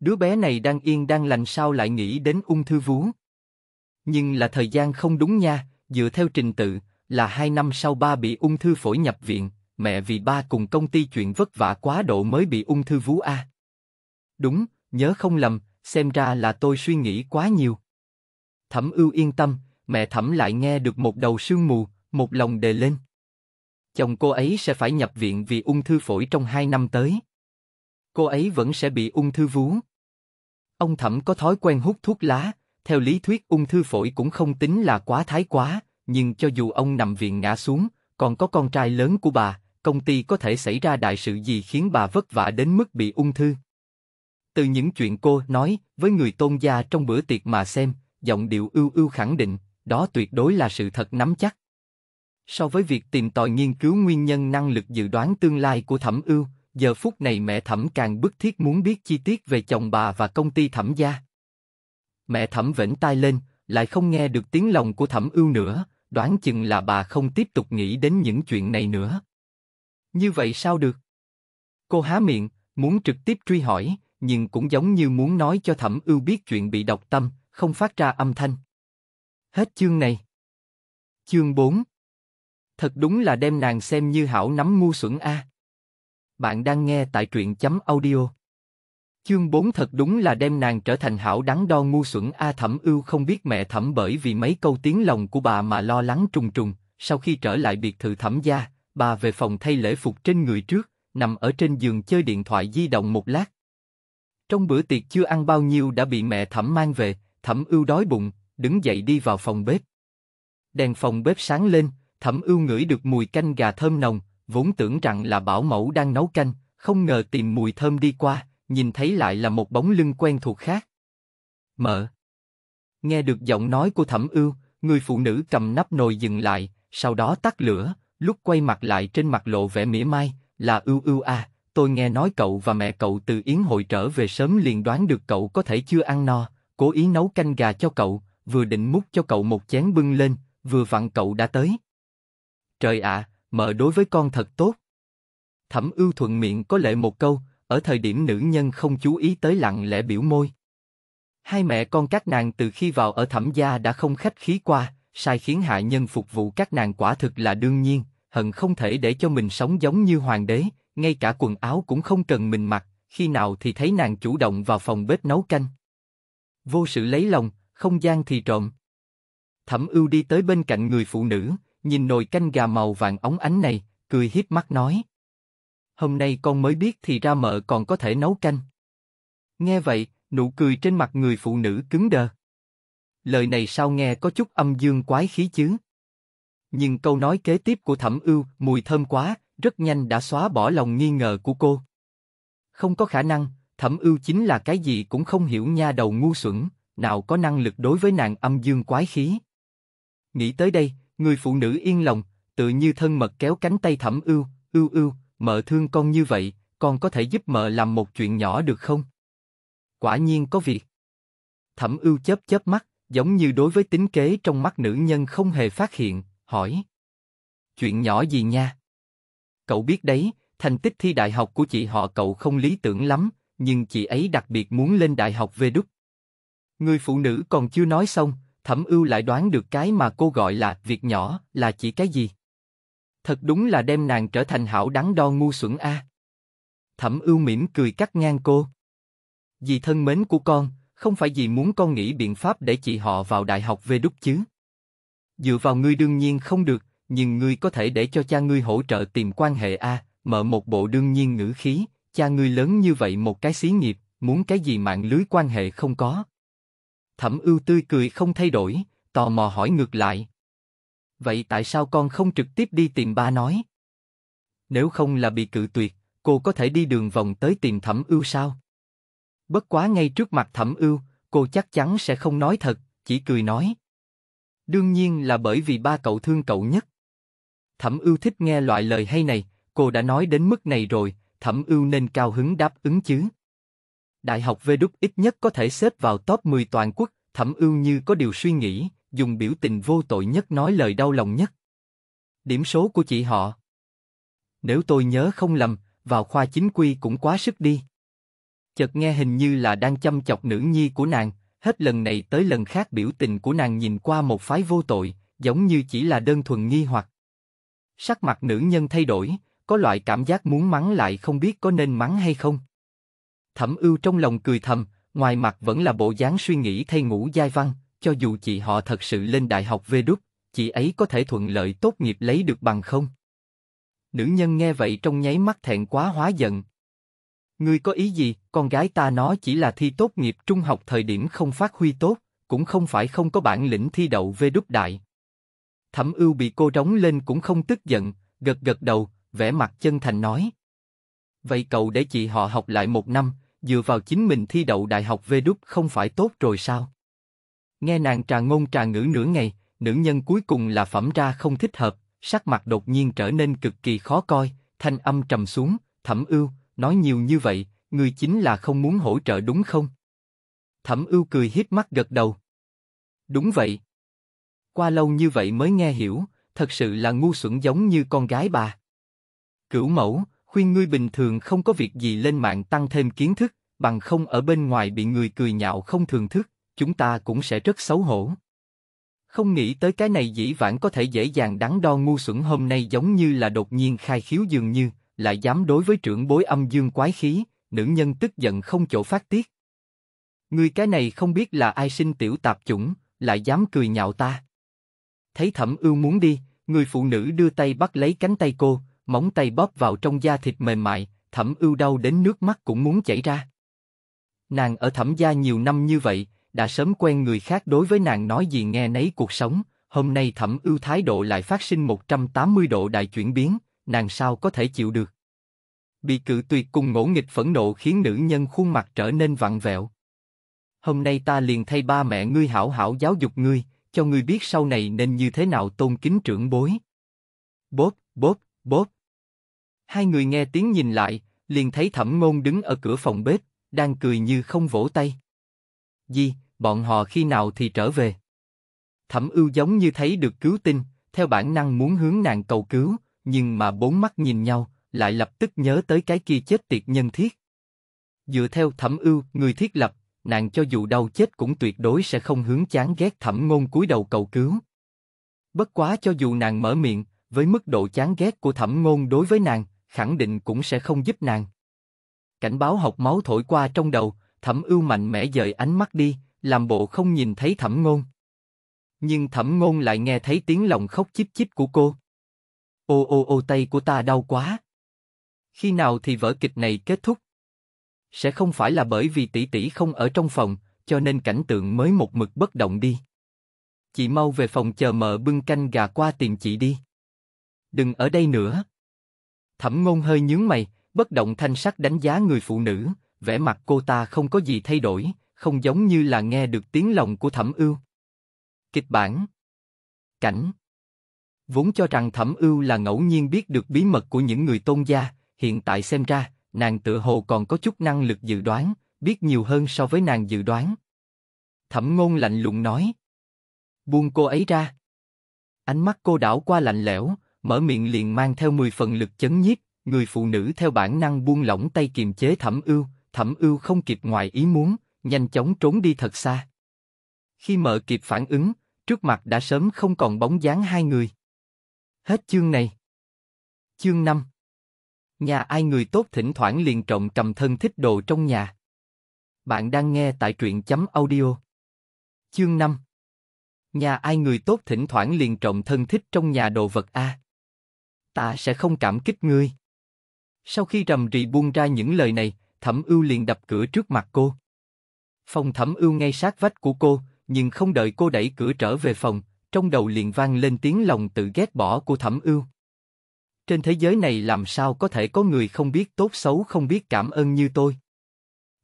Đứa bé này đang yên đang lành sao lại nghĩ đến ung thư vú? Nhưng là thời gian không đúng nha, dựa theo trình tự, là hai năm sau ba bị ung thư phổi nhập viện, mẹ vì ba cùng công ty chuyện vất vả quá độ mới bị ung thư vú a. Đúng, nhớ không lầm, xem ra là tôi suy nghĩ quá nhiều. Thẩm Ưu yên tâm, mẹ thẩm lại nghe được một đầu sương mù, một lòng đề lên. Chồng cô ấy sẽ phải nhập viện vì ung thư phổi trong hai năm tới. Cô ấy vẫn sẽ bị ung thư vú. Ông thẩm có thói quen hút thuốc lá, theo lý thuyết ung thư phổi cũng không tính là quá thái quá, nhưng cho dù ông nằm viện ngã xuống, còn có con trai lớn của bà, công ty có thể xảy ra đại sự gì khiến bà vất vả đến mức bị ung thư. Từ những chuyện cô nói với người tôn gia trong bữa tiệc mà xem, giọng điệu ưu ưu khẳng định, đó tuyệt đối là sự thật nắm chắc. So với việc tìm tòi nghiên cứu nguyên nhân năng lực dự đoán tương lai của thẩm ưu, giờ phút này mẹ thẩm càng bức thiết muốn biết chi tiết về chồng bà và công ty thẩm gia. Mẹ thẩm vểnh tai lên, lại không nghe được tiếng lòng của thẩm ưu nữa, đoán chừng là bà không tiếp tục nghĩ đến những chuyện này nữa. Như vậy sao được? Cô há miệng, muốn trực tiếp truy hỏi, nhưng cũng giống như muốn nói cho thẩm ưu biết chuyện bị độc tâm, không phát ra âm thanh. Hết chương này. Chương 4 Thật đúng là đem nàng xem như hảo nắm ngu xuẩn a. Bạn đang nghe tại truyện chấm audio. Chương 4 thật đúng là đem nàng trở thành hảo đắng đo ngu xuẩn A à Thẩm Ưu không biết mẹ Thẩm bởi vì mấy câu tiếng lòng của bà mà lo lắng trùng trùng, sau khi trở lại biệt thự Thẩm gia, bà về phòng thay lễ phục trên người trước, nằm ở trên giường chơi điện thoại di động một lát. Trong bữa tiệc chưa ăn bao nhiêu đã bị mẹ Thẩm mang về, Thẩm Ưu đói bụng, đứng dậy đi vào phòng bếp. Đèn phòng bếp sáng lên, thẩm ưu ngửi được mùi canh gà thơm nồng, vốn tưởng rằng là bảo mẫu đang nấu canh, không ngờ tìm mùi thơm đi qua, nhìn thấy lại là một bóng lưng quen thuộc khác. mở. Nghe được giọng nói của thẩm ưu, người phụ nữ cầm nắp nồi dừng lại, sau đó tắt lửa, lúc quay mặt lại trên mặt lộ vẻ mỉa mai, là ưu ưu à, tôi nghe nói cậu và mẹ cậu từ Yến hội trở về sớm liền đoán được cậu có thể chưa ăn no, cố ý nấu canh gà cho cậu, vừa định múc cho cậu một chén bưng lên, vừa vặn cậu đã tới. Trời ạ, à, mợ đối với con thật tốt. Thẩm ưu thuận miệng có lệ một câu, ở thời điểm nữ nhân không chú ý tới lặng lẽ biểu môi. Hai mẹ con các nàng từ khi vào ở thẩm gia đã không khách khí qua, sai khiến hạ nhân phục vụ các nàng quả thực là đương nhiên, hận không thể để cho mình sống giống như hoàng đế, ngay cả quần áo cũng không cần mình mặc, khi nào thì thấy nàng chủ động vào phòng bếp nấu canh. Vô sự lấy lòng, không gian thì trộm. Thẩm ưu đi tới bên cạnh người phụ nữ, nhìn nồi canh gà màu vàng óng ánh này, cười hiếp mắt nói. Hôm nay con mới biết thì ra mợ còn có thể nấu canh. Nghe vậy, nụ cười trên mặt người phụ nữ cứng đờ. Lời này sao nghe có chút âm dương quái khí chứ? Nhưng câu nói kế tiếp của thẩm ưu, mùi thơm quá, rất nhanh đã xóa bỏ lòng nghi ngờ của cô. Không có khả năng, thẩm ưu chính là cái gì cũng không hiểu nha đầu ngu xuẩn, nào có năng lực đối với nàng âm dương quái khí. Nghĩ tới đây, người phụ nữ yên lòng, tự như thân mật kéo cánh tay thẩm ưu, ưu ưu, mợ thương con như vậy, con có thể giúp mợ làm một chuyện nhỏ được không? Quả nhiên có việc. Thẩm ưu chớp chớp mắt, giống như đối với tính kế trong mắt nữ nhân không hề phát hiện, hỏi. Chuyện nhỏ gì nha? Cậu biết đấy, thành tích thi đại học của chị họ cậu không lý tưởng lắm, nhưng chị ấy đặc biệt muốn lên đại học về đúc. Người phụ nữ còn chưa nói xong, thẩm ưu lại đoán được cái mà cô gọi là việc nhỏ là chỉ cái gì. Thật đúng là đem nàng trở thành hảo đắng đo ngu xuẩn a. Thẩm ưu mỉm cười cắt ngang cô. Dì thân mến của con, không phải dì muốn con nghĩ biện pháp để chị họ vào đại học về đúc chứ. Dựa vào ngươi đương nhiên không được, nhưng ngươi có thể để cho cha ngươi hỗ trợ tìm quan hệ a, mở một bộ đương nhiên ngữ khí, cha ngươi lớn như vậy một cái xí nghiệp, muốn cái gì mạng lưới quan hệ không có. Thẩm ưu tươi cười không thay đổi, tò mò hỏi ngược lại. Vậy tại sao con không trực tiếp đi tìm ba nói? Nếu không là bị cự tuyệt, cô có thể đi đường vòng tới tìm thẩm ưu sao? Bất quá ngay trước mặt thẩm ưu, cô chắc chắn sẽ không nói thật, chỉ cười nói. Đương nhiên là bởi vì ba cậu thương cậu nhất. Thẩm ưu thích nghe loại lời hay này, cô đã nói đến mức này rồi, thẩm ưu nên cao hứng đáp ứng chứ. Đại học Vduc ít nhất có thể xếp vào top 10 toàn quốc, thẩm ưu như có điều suy nghĩ, dùng biểu tình vô tội nhất nói lời đau lòng nhất. Điểm số của chị họ. Nếu tôi nhớ không lầm, vào khoa chính quy cũng quá sức đi. Chợt nghe hình như là đang chăm chọc nữ nhi của nàng, hết lần này tới lần khác biểu tình của nàng nhìn qua một phái vô tội, giống như chỉ là đơn thuần nghi hoặc. Sắc mặt nữ nhân thay đổi, có loại cảm giác muốn mắng lại không biết có nên mắng hay không. Thẩm Ưu trong lòng cười thầm, ngoài mặt vẫn là bộ dáng suy nghĩ thay ngủ giai văn, cho dù chị họ thật sự lên đại học về đúc, chị ấy có thể thuận lợi tốt nghiệp lấy được bằng không? Nữ nhân nghe vậy trong nháy mắt thẹn quá hóa giận. Ngươi có ý gì, con gái ta nó chỉ là thi tốt nghiệp trung học thời điểm không phát huy tốt, cũng không phải không có bản lĩnh thi đậu về đúc đại. Thẩm ưu bị cô đóng lên cũng không tức giận, gật gật đầu, vẻ mặt chân thành nói. Vậy cậu để chị họ học lại một năm, dựa vào chính mình thi đậu đại học về đúc không phải tốt rồi sao? Nghe nàng trà ngôn trà ngữ nửa ngày, nữ nhân cuối cùng là phẩm ra không thích hợp, sắc mặt đột nhiên trở nên cực kỳ khó coi, thanh âm trầm xuống, thẩm ưu, nói nhiều như vậy, người chính là không muốn hỗ trợ đúng không? Thẩm ưu cười hít mắt gật đầu. Đúng vậy. Qua lâu như vậy mới nghe hiểu, thật sự là ngu xuẩn giống như con gái bà. Cửu mẫu, khuyên ngươi bình thường không có việc gì lên mạng tăng thêm kiến thức, bằng không ở bên ngoài bị người cười nhạo không thường thức, chúng ta cũng sẽ rất xấu hổ. Không nghĩ tới cái này dĩ vãng có thể dễ dàng đắn đo ngu xuẩn hôm nay giống như là đột nhiên khai khiếu dường như, lại dám đối với trưởng bối âm dương quái khí, nữ nhân tức giận không chỗ phát tiết. Người cái này không biết là ai sinh tiểu tạp chủng, lại dám cười nhạo ta. Thấy thẩm ưu muốn đi, người phụ nữ đưa tay bắt lấy cánh tay cô, móng tay bóp vào trong da thịt mềm mại, thẩm ưu đau đến nước mắt cũng muốn chảy ra. Nàng ở thẩm gia nhiều năm như vậy, đã sớm quen người khác đối với nàng nói gì nghe nấy cuộc sống, hôm nay thẩm ưu thái độ lại phát sinh 180 độ đại chuyển biến, nàng sao có thể chịu được. Bị cự tuyệt cùng ngỗ nghịch phẫn nộ khiến nữ nhân khuôn mặt trở nên vặn vẹo. Hôm nay ta liền thay ba mẹ ngươi hảo hảo giáo dục ngươi, cho ngươi biết sau này nên như thế nào tôn kính trưởng bối. Bốp, bốp, bốp. Hai người nghe tiếng nhìn lại, liền thấy Thẩm Ngôn đứng ở cửa phòng bếp, đang cười như không vỗ tay. Di, bọn họ khi nào thì trở về? Thẩm Ưu giống như thấy được cứu tinh, theo bản năng muốn hướng nàng cầu cứu, nhưng mà bốn mắt nhìn nhau, lại lập tức nhớ tới cái kia chết tiệt nhân thiết. Dựa theo Thẩm Ưu, người thiết lập, nàng cho dù đau chết cũng tuyệt đối sẽ không hướng chán ghét Thẩm Ngôn cúi đầu cầu cứu. Bất quá cho dù nàng mở miệng, với mức độ chán ghét của Thẩm Ngôn đối với nàng, khẳng định cũng sẽ không giúp nàng. Cảnh báo học máu thổi qua trong đầu, thẩm ưu mạnh mẽ dời ánh mắt đi, làm bộ không nhìn thấy thẩm ngôn. Nhưng thẩm ngôn lại nghe thấy tiếng lòng khóc chíp chíp của cô. Ô ô ô tay của ta đau quá. Khi nào thì vở kịch này kết thúc? Sẽ không phải là bởi vì tỷ tỷ không ở trong phòng, cho nên cảnh tượng mới một mực bất động đi. Chị mau về phòng chờ mợ bưng canh gà qua tiền chị đi. Đừng ở đây nữa. Thẩm ngôn hơi nhướng mày, bất động thanh sắc đánh giá người phụ nữ, vẻ mặt cô ta không có gì thay đổi, không giống như là nghe được tiếng lòng của thẩm ưu. Kịch bản Cảnh Vốn cho rằng thẩm ưu là ngẫu nhiên biết được bí mật của những người tôn gia, hiện tại xem ra, nàng tự hồ còn có chút năng lực dự đoán, biết nhiều hơn so với nàng dự đoán. Thẩm ngôn lạnh lùng nói. Buông cô ấy ra. Ánh mắt cô đảo qua lạnh lẽo, mở miệng liền mang theo 10 phần lực chấn nhiếp, người phụ nữ theo bản năng buông lỏng tay kiềm chế thẩm ưu, thẩm ưu không kịp ngoài ý muốn, nhanh chóng trốn đi thật xa. Khi mở kịp phản ứng, trước mặt đã sớm không còn bóng dáng hai người. Hết chương này. Chương 5 Nhà ai người tốt thỉnh thoảng liền trộm cầm thân thích đồ trong nhà. Bạn đang nghe tại truyện chấm audio. Chương 5 Nhà ai người tốt thỉnh thoảng liền trộm thân thích trong nhà đồ vật A ta sẽ không cảm kích ngươi. Sau khi rầm rì buông ra những lời này, Thẩm Ưu liền đập cửa trước mặt cô. Phòng Thẩm Ưu ngay sát vách của cô, nhưng không đợi cô đẩy cửa trở về phòng, trong đầu liền vang lên tiếng lòng tự ghét bỏ của Thẩm Ưu. Trên thế giới này làm sao có thể có người không biết tốt xấu không biết cảm ơn như tôi?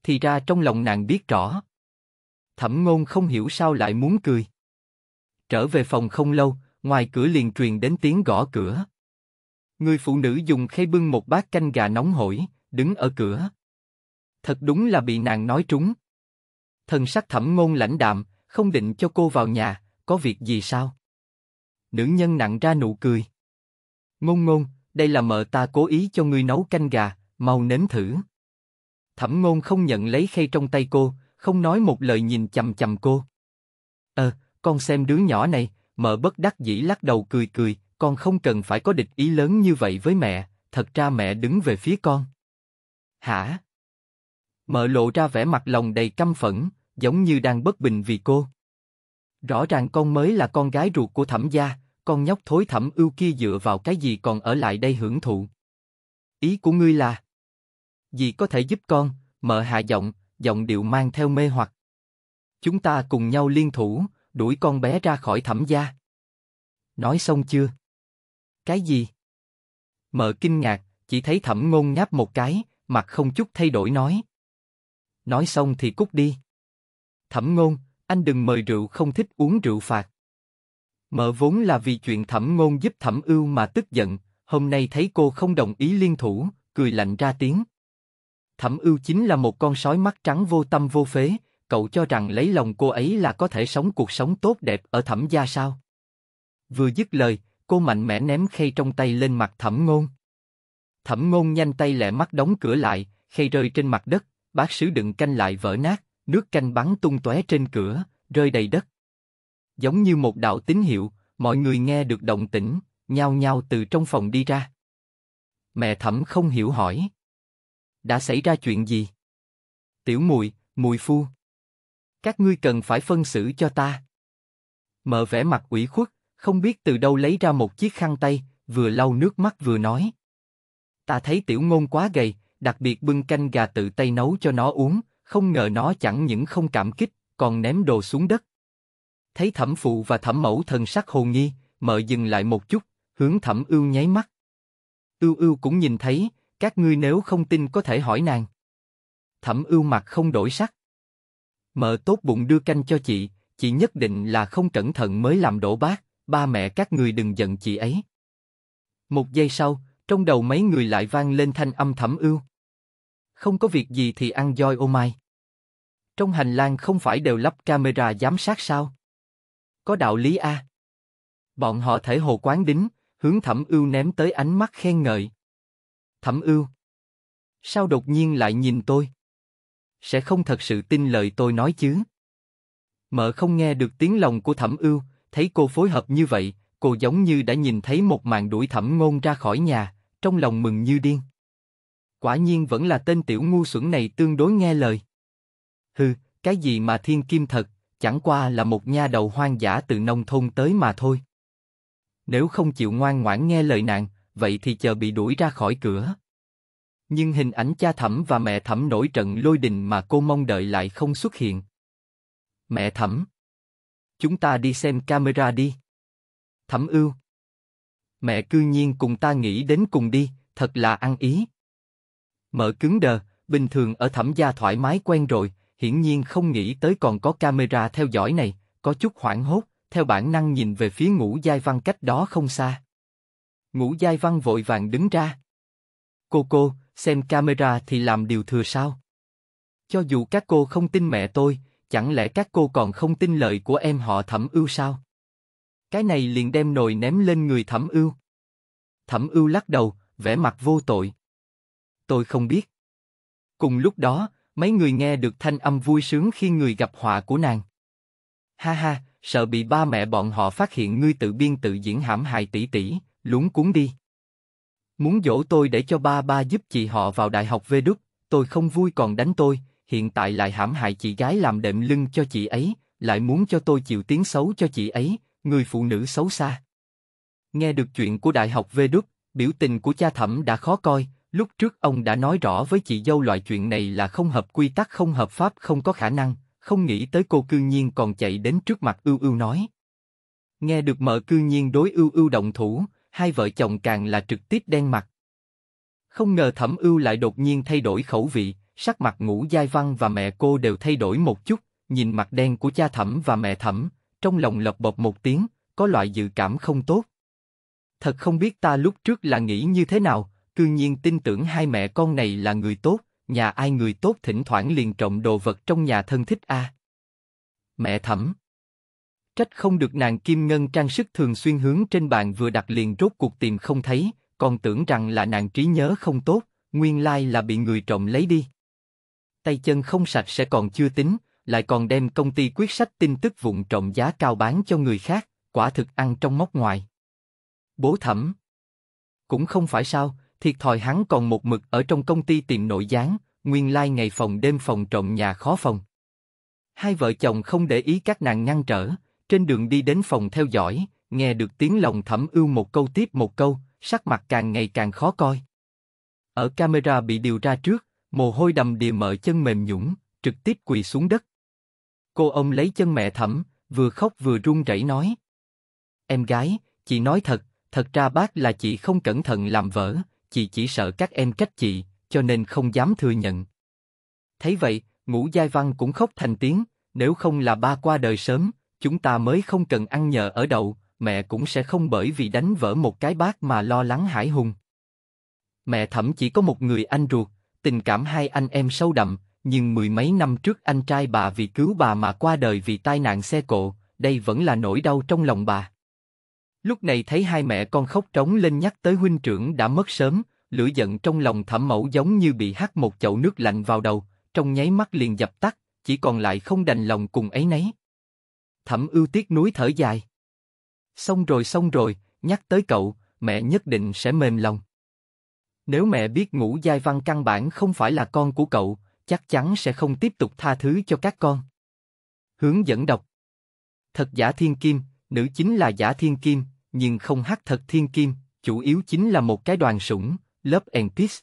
Thì ra trong lòng nàng biết rõ. Thẩm Ngôn không hiểu sao lại muốn cười. Trở về phòng không lâu, ngoài cửa liền truyền đến tiếng gõ cửa. Người phụ nữ dùng khay bưng một bát canh gà nóng hổi, đứng ở cửa. Thật đúng là bị nàng nói trúng. Thần sắc thẩm ngôn lãnh đạm, không định cho cô vào nhà, có việc gì sao? Nữ nhân nặng ra nụ cười. Ngôn ngôn, đây là mợ ta cố ý cho ngươi nấu canh gà, mau nếm thử. Thẩm ngôn không nhận lấy khay trong tay cô, không nói một lời nhìn chầm chầm cô. Ờ, con xem đứa nhỏ này, mợ bất đắc dĩ lắc đầu cười cười, con không cần phải có địch ý lớn như vậy với mẹ, thật ra mẹ đứng về phía con. Hả? Mợ lộ ra vẻ mặt lòng đầy căm phẫn, giống như đang bất bình vì cô. Rõ ràng con mới là con gái ruột của thẩm gia, con nhóc thối thẩm ưu kia dựa vào cái gì còn ở lại đây hưởng thụ. Ý của ngươi là? Dì có thể giúp con, mợ hạ giọng, giọng điệu mang theo mê hoặc. Chúng ta cùng nhau liên thủ, đuổi con bé ra khỏi thẩm gia. Nói xong chưa? Cái gì? Mợ kinh ngạc, chỉ thấy thẩm ngôn ngáp một cái, mặt không chút thay đổi nói. Nói xong thì cút đi. Thẩm ngôn, anh đừng mời rượu không thích uống rượu phạt. Mợ vốn là vì chuyện thẩm ngôn giúp thẩm ưu mà tức giận, hôm nay thấy cô không đồng ý liên thủ, cười lạnh ra tiếng. Thẩm ưu chính là một con sói mắt trắng vô tâm vô phế, cậu cho rằng lấy lòng cô ấy là có thể sống cuộc sống tốt đẹp ở thẩm gia sao? Vừa dứt lời, cô mạnh mẽ ném khay trong tay lên mặt thẩm ngôn. Thẩm ngôn nhanh tay lẹ mắt đóng cửa lại, khay rơi trên mặt đất, bát sứ đựng canh lại vỡ nát, nước canh bắn tung tóe trên cửa, rơi đầy đất. Giống như một đạo tín hiệu, mọi người nghe được động tĩnh, nhao nhao từ trong phòng đi ra. Mẹ thẩm không hiểu hỏi. Đã xảy ra chuyện gì? Tiểu mùi, mùi phu. Các ngươi cần phải phân xử cho ta. mở vẻ mặt ủy khuất, không biết từ đâu lấy ra một chiếc khăn tay, vừa lau nước mắt vừa nói. Ta thấy tiểu ngôn quá gầy, đặc biệt bưng canh gà tự tay nấu cho nó uống, không ngờ nó chẳng những không cảm kích, còn ném đồ xuống đất. Thấy thẩm phụ và thẩm mẫu thần sắc hồ nghi, mợ dừng lại một chút, hướng thẩm ưu nháy mắt. Ưu ưu cũng nhìn thấy, các ngươi nếu không tin có thể hỏi nàng. Thẩm ưu mặt không đổi sắc. Mợ tốt bụng đưa canh cho chị, chị nhất định là không cẩn thận mới làm đổ bát ba mẹ các người đừng giận chị ấy. Một giây sau, trong đầu mấy người lại vang lên thanh âm thẩm ưu. Không có việc gì thì ăn doi ô mai. Trong hành lang không phải đều lắp camera giám sát sao? Có đạo lý a. Bọn họ thể hồ quán đính, hướng thẩm ưu ném tới ánh mắt khen ngợi. Thẩm ưu. Sao đột nhiên lại nhìn tôi? Sẽ không thật sự tin lời tôi nói chứ? Mợ không nghe được tiếng lòng của thẩm ưu, Thấy cô phối hợp như vậy, cô giống như đã nhìn thấy một màn đuổi thẩm ngôn ra khỏi nhà, trong lòng mừng như điên. Quả nhiên vẫn là tên tiểu ngu xuẩn này tương đối nghe lời. Hừ, cái gì mà thiên kim thật, chẳng qua là một nha đầu hoang dã từ nông thôn tới mà thôi. Nếu không chịu ngoan ngoãn nghe lời nàng, vậy thì chờ bị đuổi ra khỏi cửa. Nhưng hình ảnh cha thẩm và mẹ thẩm nổi trận lôi đình mà cô mong đợi lại không xuất hiện. Mẹ thẩm Chúng ta đi xem camera đi. Thẩm ưu. Mẹ cư nhiên cùng ta nghĩ đến cùng đi, thật là ăn ý. Mở cứng đờ, bình thường ở thẩm gia thoải mái quen rồi, hiển nhiên không nghĩ tới còn có camera theo dõi này, có chút hoảng hốt, theo bản năng nhìn về phía ngũ giai văn cách đó không xa. Ngũ giai văn vội vàng đứng ra. Cô cô, xem camera thì làm điều thừa sao? Cho dù các cô không tin mẹ tôi, chẳng lẽ các cô còn không tin lời của em họ thẩm ưu sao? Cái này liền đem nồi ném lên người thẩm ưu. Thẩm ưu lắc đầu, vẻ mặt vô tội. Tôi không biết. Cùng lúc đó, mấy người nghe được thanh âm vui sướng khi người gặp họa của nàng. Ha ha, sợ bị ba mẹ bọn họ phát hiện ngươi tự biên tự diễn hãm hại tỷ tỷ, lúng cuốn đi. Muốn dỗ tôi để cho ba ba giúp chị họ vào đại học vê đúc, tôi không vui còn đánh tôi, hiện tại lại hãm hại chị gái làm đệm lưng cho chị ấy, lại muốn cho tôi chịu tiếng xấu cho chị ấy, người phụ nữ xấu xa. Nghe được chuyện của Đại học Vê Đúc, biểu tình của cha thẩm đã khó coi, lúc trước ông đã nói rõ với chị dâu loại chuyện này là không hợp quy tắc không hợp pháp không có khả năng, không nghĩ tới cô cư nhiên còn chạy đến trước mặt ưu ưu nói. Nghe được mợ cư nhiên đối ưu ưu động thủ, hai vợ chồng càng là trực tiếp đen mặt. Không ngờ thẩm ưu lại đột nhiên thay đổi khẩu vị, sắc mặt ngũ giai văn và mẹ cô đều thay đổi một chút, nhìn mặt đen của cha thẩm và mẹ thẩm, trong lòng lộc bộc một tiếng, có loại dự cảm không tốt. Thật không biết ta lúc trước là nghĩ như thế nào, cư nhiên tin tưởng hai mẹ con này là người tốt, nhà ai người tốt thỉnh thoảng liền trộm đồ vật trong nhà thân thích a. Mẹ thẩm Trách không được nàng kim ngân trang sức thường xuyên hướng trên bàn vừa đặt liền rốt cuộc tìm không thấy, còn tưởng rằng là nàng trí nhớ không tốt, nguyên lai là bị người trộm lấy đi tay chân không sạch sẽ còn chưa tính, lại còn đem công ty quyết sách tin tức vụn trộm giá cao bán cho người khác, quả thực ăn trong móc ngoài. Bố thẩm. Cũng không phải sao, thiệt thòi hắn còn một mực ở trong công ty tìm nội gián, nguyên lai like ngày phòng đêm phòng trộm nhà khó phòng. Hai vợ chồng không để ý các nàng ngăn trở, trên đường đi đến phòng theo dõi, nghe được tiếng lòng thẩm ưu một câu tiếp một câu, sắc mặt càng ngày càng khó coi. Ở camera bị điều ra trước, mồ hôi đầm đìa mở chân mềm nhũn, trực tiếp quỳ xuống đất. Cô ông lấy chân mẹ thẩm, vừa khóc vừa run rẩy nói. Em gái, chị nói thật, thật ra bác là chị không cẩn thận làm vỡ, chị chỉ sợ các em trách chị, cho nên không dám thừa nhận. Thấy vậy, ngũ giai văn cũng khóc thành tiếng, nếu không là ba qua đời sớm, chúng ta mới không cần ăn nhờ ở đậu, mẹ cũng sẽ không bởi vì đánh vỡ một cái bát mà lo lắng hải hùng. Mẹ thẩm chỉ có một người anh ruột, Tình cảm hai anh em sâu đậm, nhưng mười mấy năm trước anh trai bà vì cứu bà mà qua đời vì tai nạn xe cộ, đây vẫn là nỗi đau trong lòng bà. Lúc này thấy hai mẹ con khóc trống lên nhắc tới huynh trưởng đã mất sớm, lửa giận trong lòng thẩm mẫu giống như bị hắt một chậu nước lạnh vào đầu, trong nháy mắt liền dập tắt, chỉ còn lại không đành lòng cùng ấy nấy. Thẩm ưu tiếc núi thở dài. Xong rồi xong rồi, nhắc tới cậu, mẹ nhất định sẽ mềm lòng. Nếu mẹ biết ngũ giai văn căn bản không phải là con của cậu, chắc chắn sẽ không tiếp tục tha thứ cho các con. Hướng dẫn đọc Thật giả thiên kim, nữ chính là giả thiên kim, nhưng không hát thật thiên kim, chủ yếu chính là một cái đoàn sủng, lớp and peace.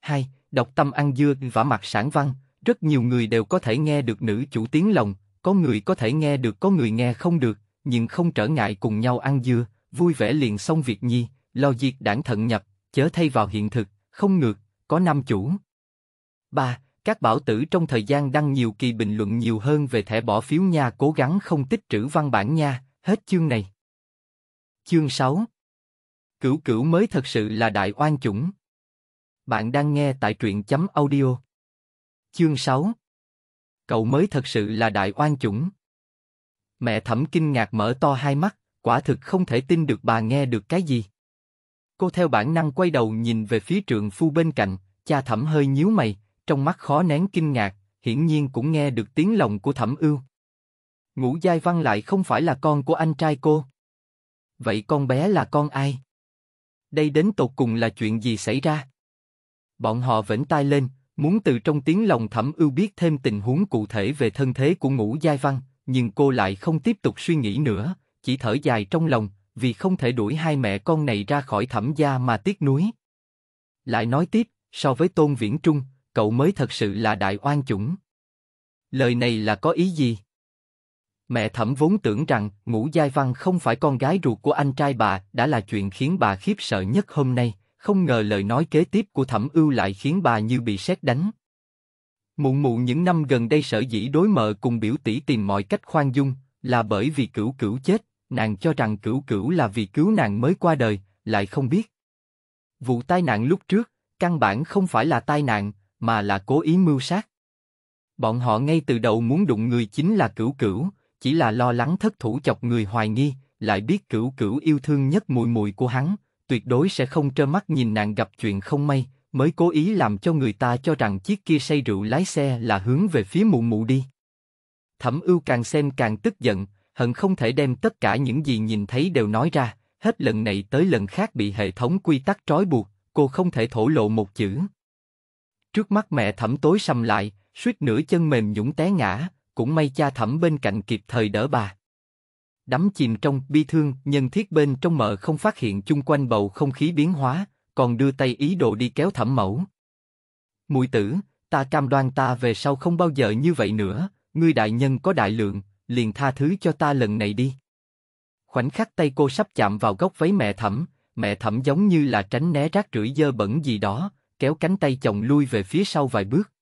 2. Đọc tâm ăn dưa và mặt sản văn, rất nhiều người đều có thể nghe được nữ chủ tiếng lòng, có người có thể nghe được có người nghe không được, nhưng không trở ngại cùng nhau ăn dưa, vui vẻ liền xong việc nhi, lo diệt đảng thận nhập, chớ thay vào hiện thực, không ngược, có năm chủ. 3. Các bảo tử trong thời gian đăng nhiều kỳ bình luận nhiều hơn về thẻ bỏ phiếu nha cố gắng không tích trữ văn bản nha, hết chương này. Chương 6 Cửu cửu mới thật sự là đại oan chủng. Bạn đang nghe tại truyện chấm audio. Chương 6 Cậu mới thật sự là đại oan chủng. Mẹ thẩm kinh ngạc mở to hai mắt, quả thực không thể tin được bà nghe được cái gì. Cô theo bản năng quay đầu nhìn về phía trượng phu bên cạnh, cha thẩm hơi nhíu mày, trong mắt khó nén kinh ngạc, hiển nhiên cũng nghe được tiếng lòng của thẩm ưu. Ngũ Giai Văn lại không phải là con của anh trai cô. Vậy con bé là con ai? Đây đến tột cùng là chuyện gì xảy ra? Bọn họ vẫn tay lên, muốn từ trong tiếng lòng thẩm ưu biết thêm tình huống cụ thể về thân thế của ngũ giai văn, nhưng cô lại không tiếp tục suy nghĩ nữa, chỉ thở dài trong lòng, vì không thể đuổi hai mẹ con này ra khỏi thẩm gia mà tiếc nuối. Lại nói tiếp, so với Tôn Viễn Trung, cậu mới thật sự là đại oan chủng. Lời này là có ý gì? Mẹ thẩm vốn tưởng rằng Ngũ Giai Văn không phải con gái ruột của anh trai bà đã là chuyện khiến bà khiếp sợ nhất hôm nay, không ngờ lời nói kế tiếp của thẩm ưu lại khiến bà như bị sét đánh. Mụ mụ những năm gần đây sở dĩ đối mợ cùng biểu tỷ tìm mọi cách khoan dung là bởi vì cửu cửu chết, nàng cho rằng cửu cửu là vì cứu nàng mới qua đời, lại không biết. Vụ tai nạn lúc trước, căn bản không phải là tai nạn, mà là cố ý mưu sát. Bọn họ ngay từ đầu muốn đụng người chính là cửu cửu, chỉ là lo lắng thất thủ chọc người hoài nghi, lại biết cửu cửu yêu thương nhất mùi mùi của hắn, tuyệt đối sẽ không trơ mắt nhìn nàng gặp chuyện không may, mới cố ý làm cho người ta cho rằng chiếc kia say rượu lái xe là hướng về phía mụ mụ đi. Thẩm ưu càng xem càng tức giận, hận không thể đem tất cả những gì nhìn thấy đều nói ra, hết lần này tới lần khác bị hệ thống quy tắc trói buộc, cô không thể thổ lộ một chữ. Trước mắt mẹ thẩm tối sầm lại, suýt nửa chân mềm nhũng té ngã, cũng may cha thẩm bên cạnh kịp thời đỡ bà. Đắm chìm trong bi thương, nhân thiết bên trong mợ không phát hiện chung quanh bầu không khí biến hóa, còn đưa tay ý đồ đi kéo thẩm mẫu. Mùi tử, ta cam đoan ta về sau không bao giờ như vậy nữa, ngươi đại nhân có đại lượng, liền tha thứ cho ta lần này đi. Khoảnh khắc tay cô sắp chạm vào góc váy mẹ thẩm, mẹ thẩm giống như là tránh né rác rưởi dơ bẩn gì đó, kéo cánh tay chồng lui về phía sau vài bước.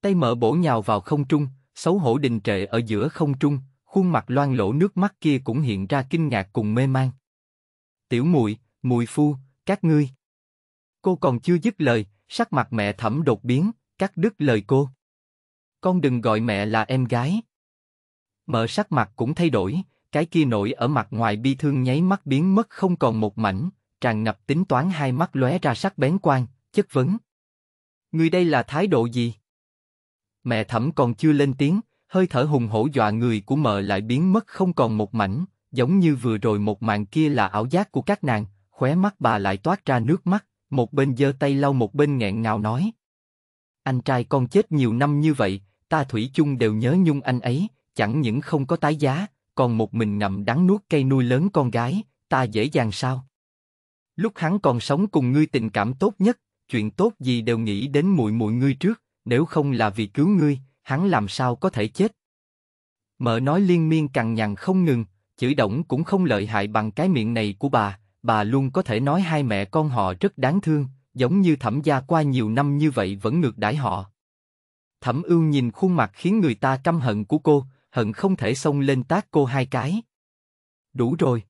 Tay mở bổ nhào vào không trung, xấu hổ đình trệ ở giữa không trung, khuôn mặt loang lỗ nước mắt kia cũng hiện ra kinh ngạc cùng mê mang. Tiểu muội, mùi phu, các ngươi. Cô còn chưa dứt lời, sắc mặt mẹ thẩm đột biến, cắt đứt lời cô. Con đừng gọi mẹ là em gái. Mở sắc mặt cũng thay đổi, cái kia nổi ở mặt ngoài bi thương nháy mắt biến mất không còn một mảnh, tràn ngập tính toán hai mắt lóe ra sắc bén quang, chất vấn. Người đây là thái độ gì? Mẹ thẩm còn chưa lên tiếng, hơi thở hùng hổ dọa người của mợ lại biến mất không còn một mảnh, giống như vừa rồi một màn kia là ảo giác của các nàng, khóe mắt bà lại toát ra nước mắt, một bên giơ tay lau một bên nghẹn ngào nói. Anh trai con chết nhiều năm như vậy, ta thủy chung đều nhớ nhung anh ấy, chẳng những không có tái giá, còn một mình ngậm đắng nuốt cây nuôi lớn con gái, ta dễ dàng sao? Lúc hắn còn sống cùng ngươi tình cảm tốt nhất, chuyện tốt gì đều nghĩ đến muội muội ngươi trước, nếu không là vì cứu ngươi, hắn làm sao có thể chết? Mợ nói liên miên cằn nhằn không ngừng, chữ động cũng không lợi hại bằng cái miệng này của bà, bà luôn có thể nói hai mẹ con họ rất đáng thương, giống như thẩm gia qua nhiều năm như vậy vẫn ngược đãi họ. Thẩm ương nhìn khuôn mặt khiến người ta căm hận của cô, hận không thể xông lên tác cô hai cái. Đủ rồi.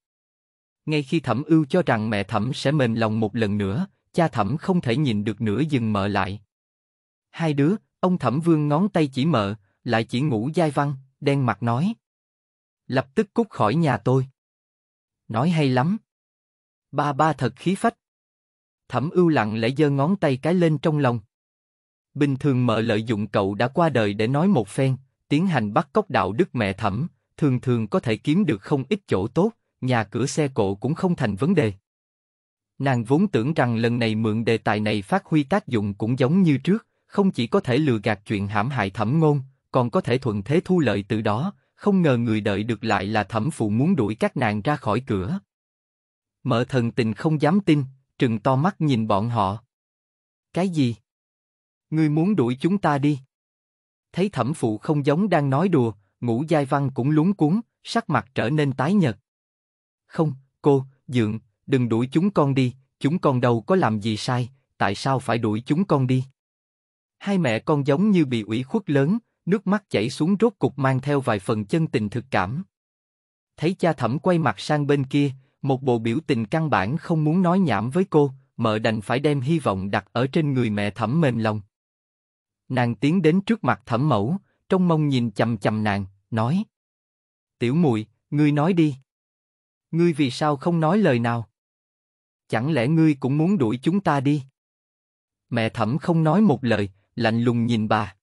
Ngay khi thẩm ưu cho rằng mẹ thẩm sẽ mềm lòng một lần nữa, cha thẩm không thể nhìn được nữa dừng mợ lại. Hai đứa, ông thẩm vương ngón tay chỉ mợ, lại chỉ ngủ giai văn, đen mặt nói. Lập tức cút khỏi nhà tôi. Nói hay lắm. Ba ba thật khí phách. Thẩm ưu lặng lẽ giơ ngón tay cái lên trong lòng. Bình thường mợ lợi dụng cậu đã qua đời để nói một phen, tiến hành bắt cóc đạo đức mẹ thẩm, thường thường có thể kiếm được không ít chỗ tốt, nhà cửa xe cộ cũng không thành vấn đề. Nàng vốn tưởng rằng lần này mượn đề tài này phát huy tác dụng cũng giống như trước, không chỉ có thể lừa gạt chuyện hãm hại thẩm ngôn, còn có thể thuận thế thu lợi từ đó, không ngờ người đợi được lại là thẩm phụ muốn đuổi các nàng ra khỏi cửa. Mợ thần tình không dám tin, trừng to mắt nhìn bọn họ. Cái gì? Ngươi muốn đuổi chúng ta đi? thấy thẩm phụ không giống đang nói đùa, ngũ giai văn cũng lúng cuốn, sắc mặt trở nên tái nhợt. Không, cô, dượng, đừng đuổi chúng con đi, chúng con đâu có làm gì sai, tại sao phải đuổi chúng con đi? Hai mẹ con giống như bị ủy khuất lớn, nước mắt chảy xuống rốt cục mang theo vài phần chân tình thực cảm. Thấy cha thẩm quay mặt sang bên kia, một bộ biểu tình căn bản không muốn nói nhảm với cô, mợ đành phải đem hy vọng đặt ở trên người mẹ thẩm mềm lòng. Nàng tiến đến trước mặt thẩm mẫu, trong mông nhìn chầm chầm nàng, nói. Tiểu mùi, ngươi nói đi. Ngươi vì sao không nói lời nào? Chẳng lẽ ngươi cũng muốn đuổi chúng ta đi? Mẹ thẩm không nói một lời, lạnh lùng nhìn bà.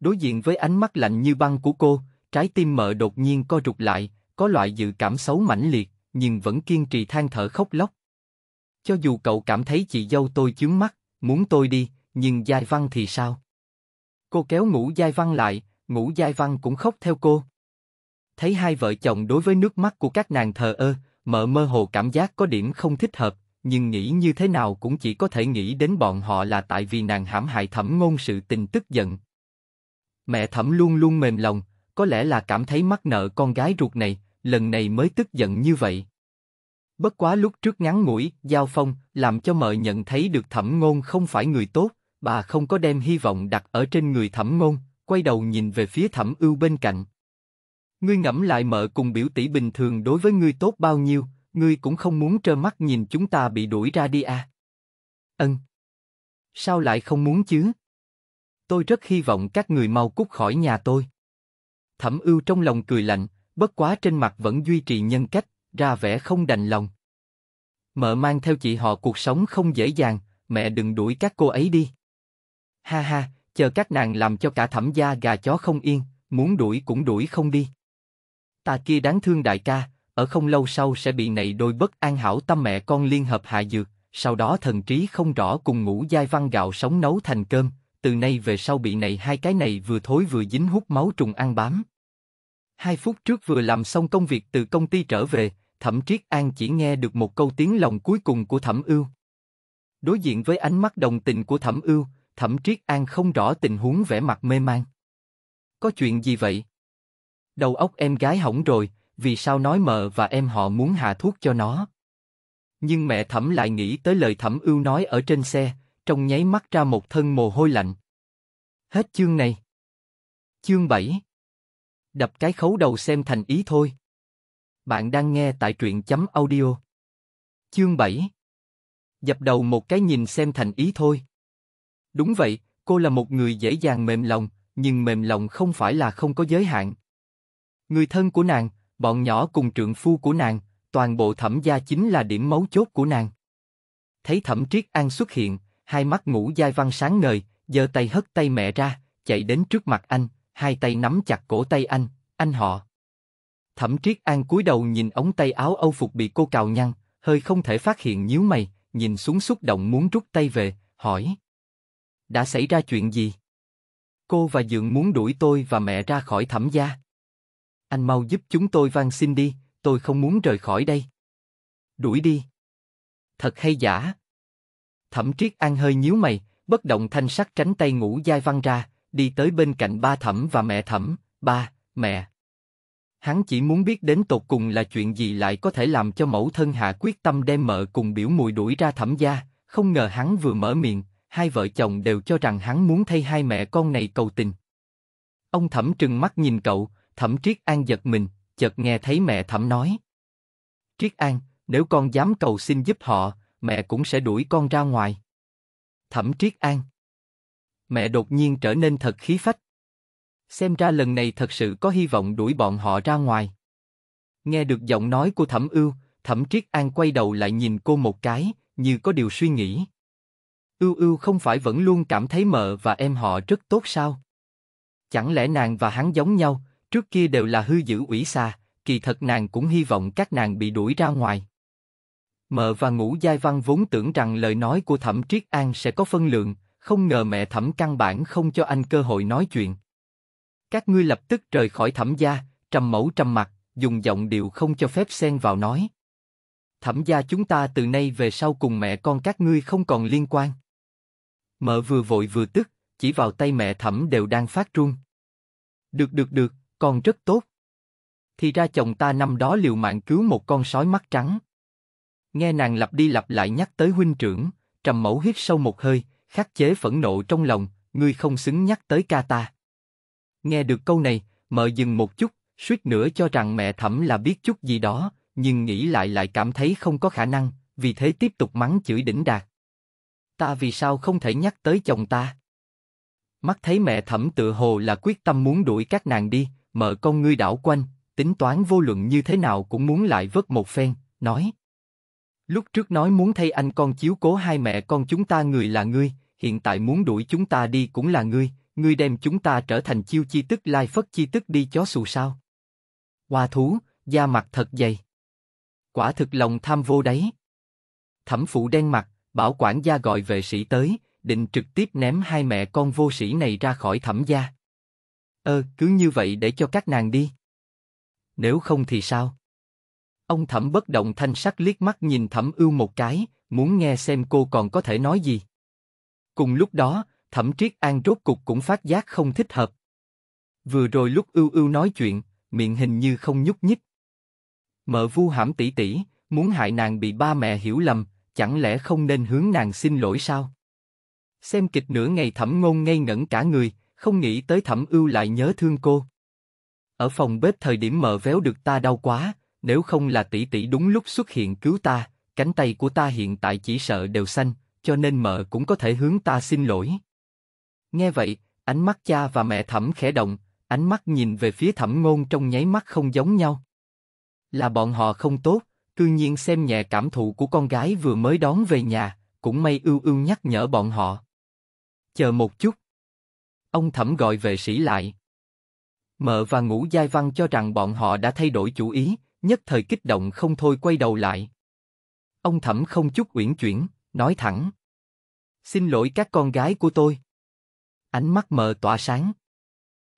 Đối diện với ánh mắt lạnh như băng của cô, trái tim mợ đột nhiên co rụt lại, có loại dự cảm xấu mãnh liệt, nhưng vẫn kiên trì than thở khóc lóc. Cho dù cậu cảm thấy chị dâu tôi chướng mắt, muốn tôi đi, nhưng Giai Văn thì sao? Cô kéo Ngũ Giai Văn lại, Ngũ Giai Văn cũng khóc theo cô. Thấy hai vợ chồng đối với nước mắt của các nàng thờ ơ, mợ mơ hồ cảm giác có điểm không thích hợp, nhưng nghĩ như thế nào cũng chỉ có thể nghĩ đến bọn họ là tại vì nàng hãm hại thẩm ngôn sự tình tức giận. Mẹ thẩm luôn luôn mềm lòng, có lẽ là cảm thấy mắc nợ con gái ruột này, lần này mới tức giận như vậy. Bất quá lúc trước ngắn ngủi, giao phong, làm cho mợ nhận thấy được thẩm ngôn không phải người tốt, bà không có đem hy vọng đặt ở trên người thẩm ngôn, quay đầu nhìn về phía thẩm ưu bên cạnh. Ngươi ngẫm lại mợ cùng biểu tỷ bình thường đối với ngươi tốt bao nhiêu, ngươi cũng không muốn trơ mắt nhìn chúng ta bị đuổi ra đi à. Ân. Sao lại không muốn chứ? Tôi rất hy vọng các người mau cút khỏi nhà tôi. Thẩm ưu trong lòng cười lạnh, bất quá trên mặt vẫn duy trì nhân cách, ra vẻ không đành lòng. Mợ mang theo chị họ cuộc sống không dễ dàng, mẹ đừng đuổi các cô ấy đi. Ha ha, chờ các nàng làm cho cả thẩm gia gà chó không yên, muốn đuổi cũng đuổi không đi. Ta kia đáng thương đại ca, ở không lâu sau sẽ bị nảy đôi bất an hảo tâm mẹ con liên hợp hạ dược, sau đó thần trí không rõ cùng ngủ giai văn gạo sống nấu thành cơm, từ nay về sau bị này hai cái này vừa thối vừa dính hút máu trùng ăn bám. Hai phút trước vừa làm xong công việc từ công ty trở về, Thẩm Triết An chỉ nghe được một câu tiếng lòng cuối cùng của Thẩm Ưu. Đối diện với ánh mắt đồng tình của Thẩm Ưu, Thẩm Triết An không rõ tình huống vẻ mặt mê man. Có chuyện gì vậy? Đầu óc em gái hỏng rồi, vì sao nói mờ và em họ muốn hạ thuốc cho nó? Nhưng mẹ Thẩm lại nghĩ tới lời Thẩm Ưu nói ở trên xe, trong nháy mắt ra một thân mồ hôi lạnh. Hết chương này. Chương 7 Đập cái khấu đầu xem thành ý thôi. Bạn đang nghe tại truyện chấm audio. Chương 7 Dập đầu một cái nhìn xem thành ý thôi. Đúng vậy, cô là một người dễ dàng mềm lòng, nhưng mềm lòng không phải là không có giới hạn. Người thân của nàng, bọn nhỏ cùng trượng phu của nàng, toàn bộ thẩm gia chính là điểm mấu chốt của nàng. Thấy thẩm triết an xuất hiện, hai mắt ngủ dai văn sáng ngời, giơ tay hất tay mẹ ra, chạy đến trước mặt anh, hai tay nắm chặt cổ tay anh, anh họ. Thẩm triết an cúi đầu nhìn ống tay áo âu phục bị cô cào nhăn, hơi không thể phát hiện nhíu mày, nhìn xuống xúc động muốn rút tay về, hỏi đã xảy ra chuyện gì? Cô và Dượng muốn đuổi tôi và mẹ ra khỏi thẩm gia. Anh mau giúp chúng tôi van xin đi, tôi không muốn rời khỏi đây. Đuổi đi. Thật hay giả? Thẩm triết an hơi nhíu mày, bất động thanh sắc tránh tay ngủ dai văng ra, đi tới bên cạnh ba thẩm và mẹ thẩm, ba, mẹ. Hắn chỉ muốn biết đến tột cùng là chuyện gì lại có thể làm cho mẫu thân hạ quyết tâm đem mợ cùng biểu mùi đuổi ra thẩm gia, không ngờ hắn vừa mở miệng, hai vợ chồng đều cho rằng hắn muốn thay hai mẹ con này cầu tình. Ông Thẩm trừng mắt nhìn cậu, Thẩm Triết An giật mình, chợt nghe thấy mẹ Thẩm nói. Triết An, nếu con dám cầu xin giúp họ, mẹ cũng sẽ đuổi con ra ngoài. Thẩm Triết An Mẹ đột nhiên trở nên thật khí phách. Xem ra lần này thật sự có hy vọng đuổi bọn họ ra ngoài. Nghe được giọng nói của Thẩm Ưu, Thẩm Triết An quay đầu lại nhìn cô một cái, như có điều suy nghĩ. Ưu ưu không phải vẫn luôn cảm thấy mợ và em họ rất tốt sao? Chẳng lẽ nàng và hắn giống nhau, trước kia đều là hư giữ ủy xa, kỳ thật nàng cũng hy vọng các nàng bị đuổi ra ngoài. Mợ và ngũ giai văn vốn tưởng rằng lời nói của thẩm triết an sẽ có phân lượng, không ngờ mẹ thẩm căn bản không cho anh cơ hội nói chuyện. Các ngươi lập tức rời khỏi thẩm gia, trầm mẫu trầm mặt, dùng giọng điệu không cho phép xen vào nói. Thẩm gia chúng ta từ nay về sau cùng mẹ con các ngươi không còn liên quan. Mợ vừa vội vừa tức, chỉ vào tay mẹ thẩm đều đang phát run. Được được được, con rất tốt. Thì ra chồng ta năm đó liều mạng cứu một con sói mắt trắng. Nghe nàng lặp đi lặp lại nhắc tới huynh trưởng, trầm mẫu hít sâu một hơi, khắc chế phẫn nộ trong lòng, ngươi không xứng nhắc tới ca ta. Nghe được câu này, mợ dừng một chút, suýt nữa cho rằng mẹ thẩm là biết chút gì đó, nhưng nghĩ lại lại cảm thấy không có khả năng, vì thế tiếp tục mắng chửi đỉnh đạt ta vì sao không thể nhắc tới chồng ta? Mắt thấy mẹ thẩm tự hồ là quyết tâm muốn đuổi các nàng đi, mở con ngươi đảo quanh, tính toán vô luận như thế nào cũng muốn lại vớt một phen, nói. Lúc trước nói muốn thay anh con chiếu cố hai mẹ con chúng ta người là ngươi, hiện tại muốn đuổi chúng ta đi cũng là ngươi, ngươi đem chúng ta trở thành chiêu chi tức lai phất chi tức đi chó xù sao. Hoa thú, da mặt thật dày. Quả thực lòng tham vô đáy. Thẩm phụ đen mặt, bảo quản gia gọi vệ sĩ tới, định trực tiếp ném hai mẹ con vô sĩ này ra khỏi thẩm gia. Ơ, ờ, cứ như vậy để cho các nàng đi. Nếu không thì sao? Ông thẩm bất động thanh sắc liếc mắt nhìn thẩm ưu một cái, muốn nghe xem cô còn có thể nói gì. Cùng lúc đó, thẩm triết an rốt cục cũng phát giác không thích hợp. Vừa rồi lúc ưu ưu nói chuyện, miệng hình như không nhúc nhích. Mợ vu hãm tỷ tỷ, muốn hại nàng bị ba mẹ hiểu lầm, chẳng lẽ không nên hướng nàng xin lỗi sao? Xem kịch nửa ngày thẩm ngôn ngây ngẩn cả người, không nghĩ tới thẩm ưu lại nhớ thương cô. Ở phòng bếp thời điểm mờ véo được ta đau quá, nếu không là tỷ tỷ đúng lúc xuất hiện cứu ta, cánh tay của ta hiện tại chỉ sợ đều xanh, cho nên mợ cũng có thể hướng ta xin lỗi. Nghe vậy, ánh mắt cha và mẹ thẩm khẽ động, ánh mắt nhìn về phía thẩm ngôn trong nháy mắt không giống nhau. Là bọn họ không tốt, cư nhiên xem nhẹ cảm thụ của con gái vừa mới đón về nhà, cũng may ưu ưu nhắc nhở bọn họ. Chờ một chút. Ông thẩm gọi vệ sĩ lại. Mợ và ngũ giai văn cho rằng bọn họ đã thay đổi chủ ý, nhất thời kích động không thôi quay đầu lại. Ông thẩm không chút uyển chuyển, nói thẳng. Xin lỗi các con gái của tôi. Ánh mắt mờ tỏa sáng.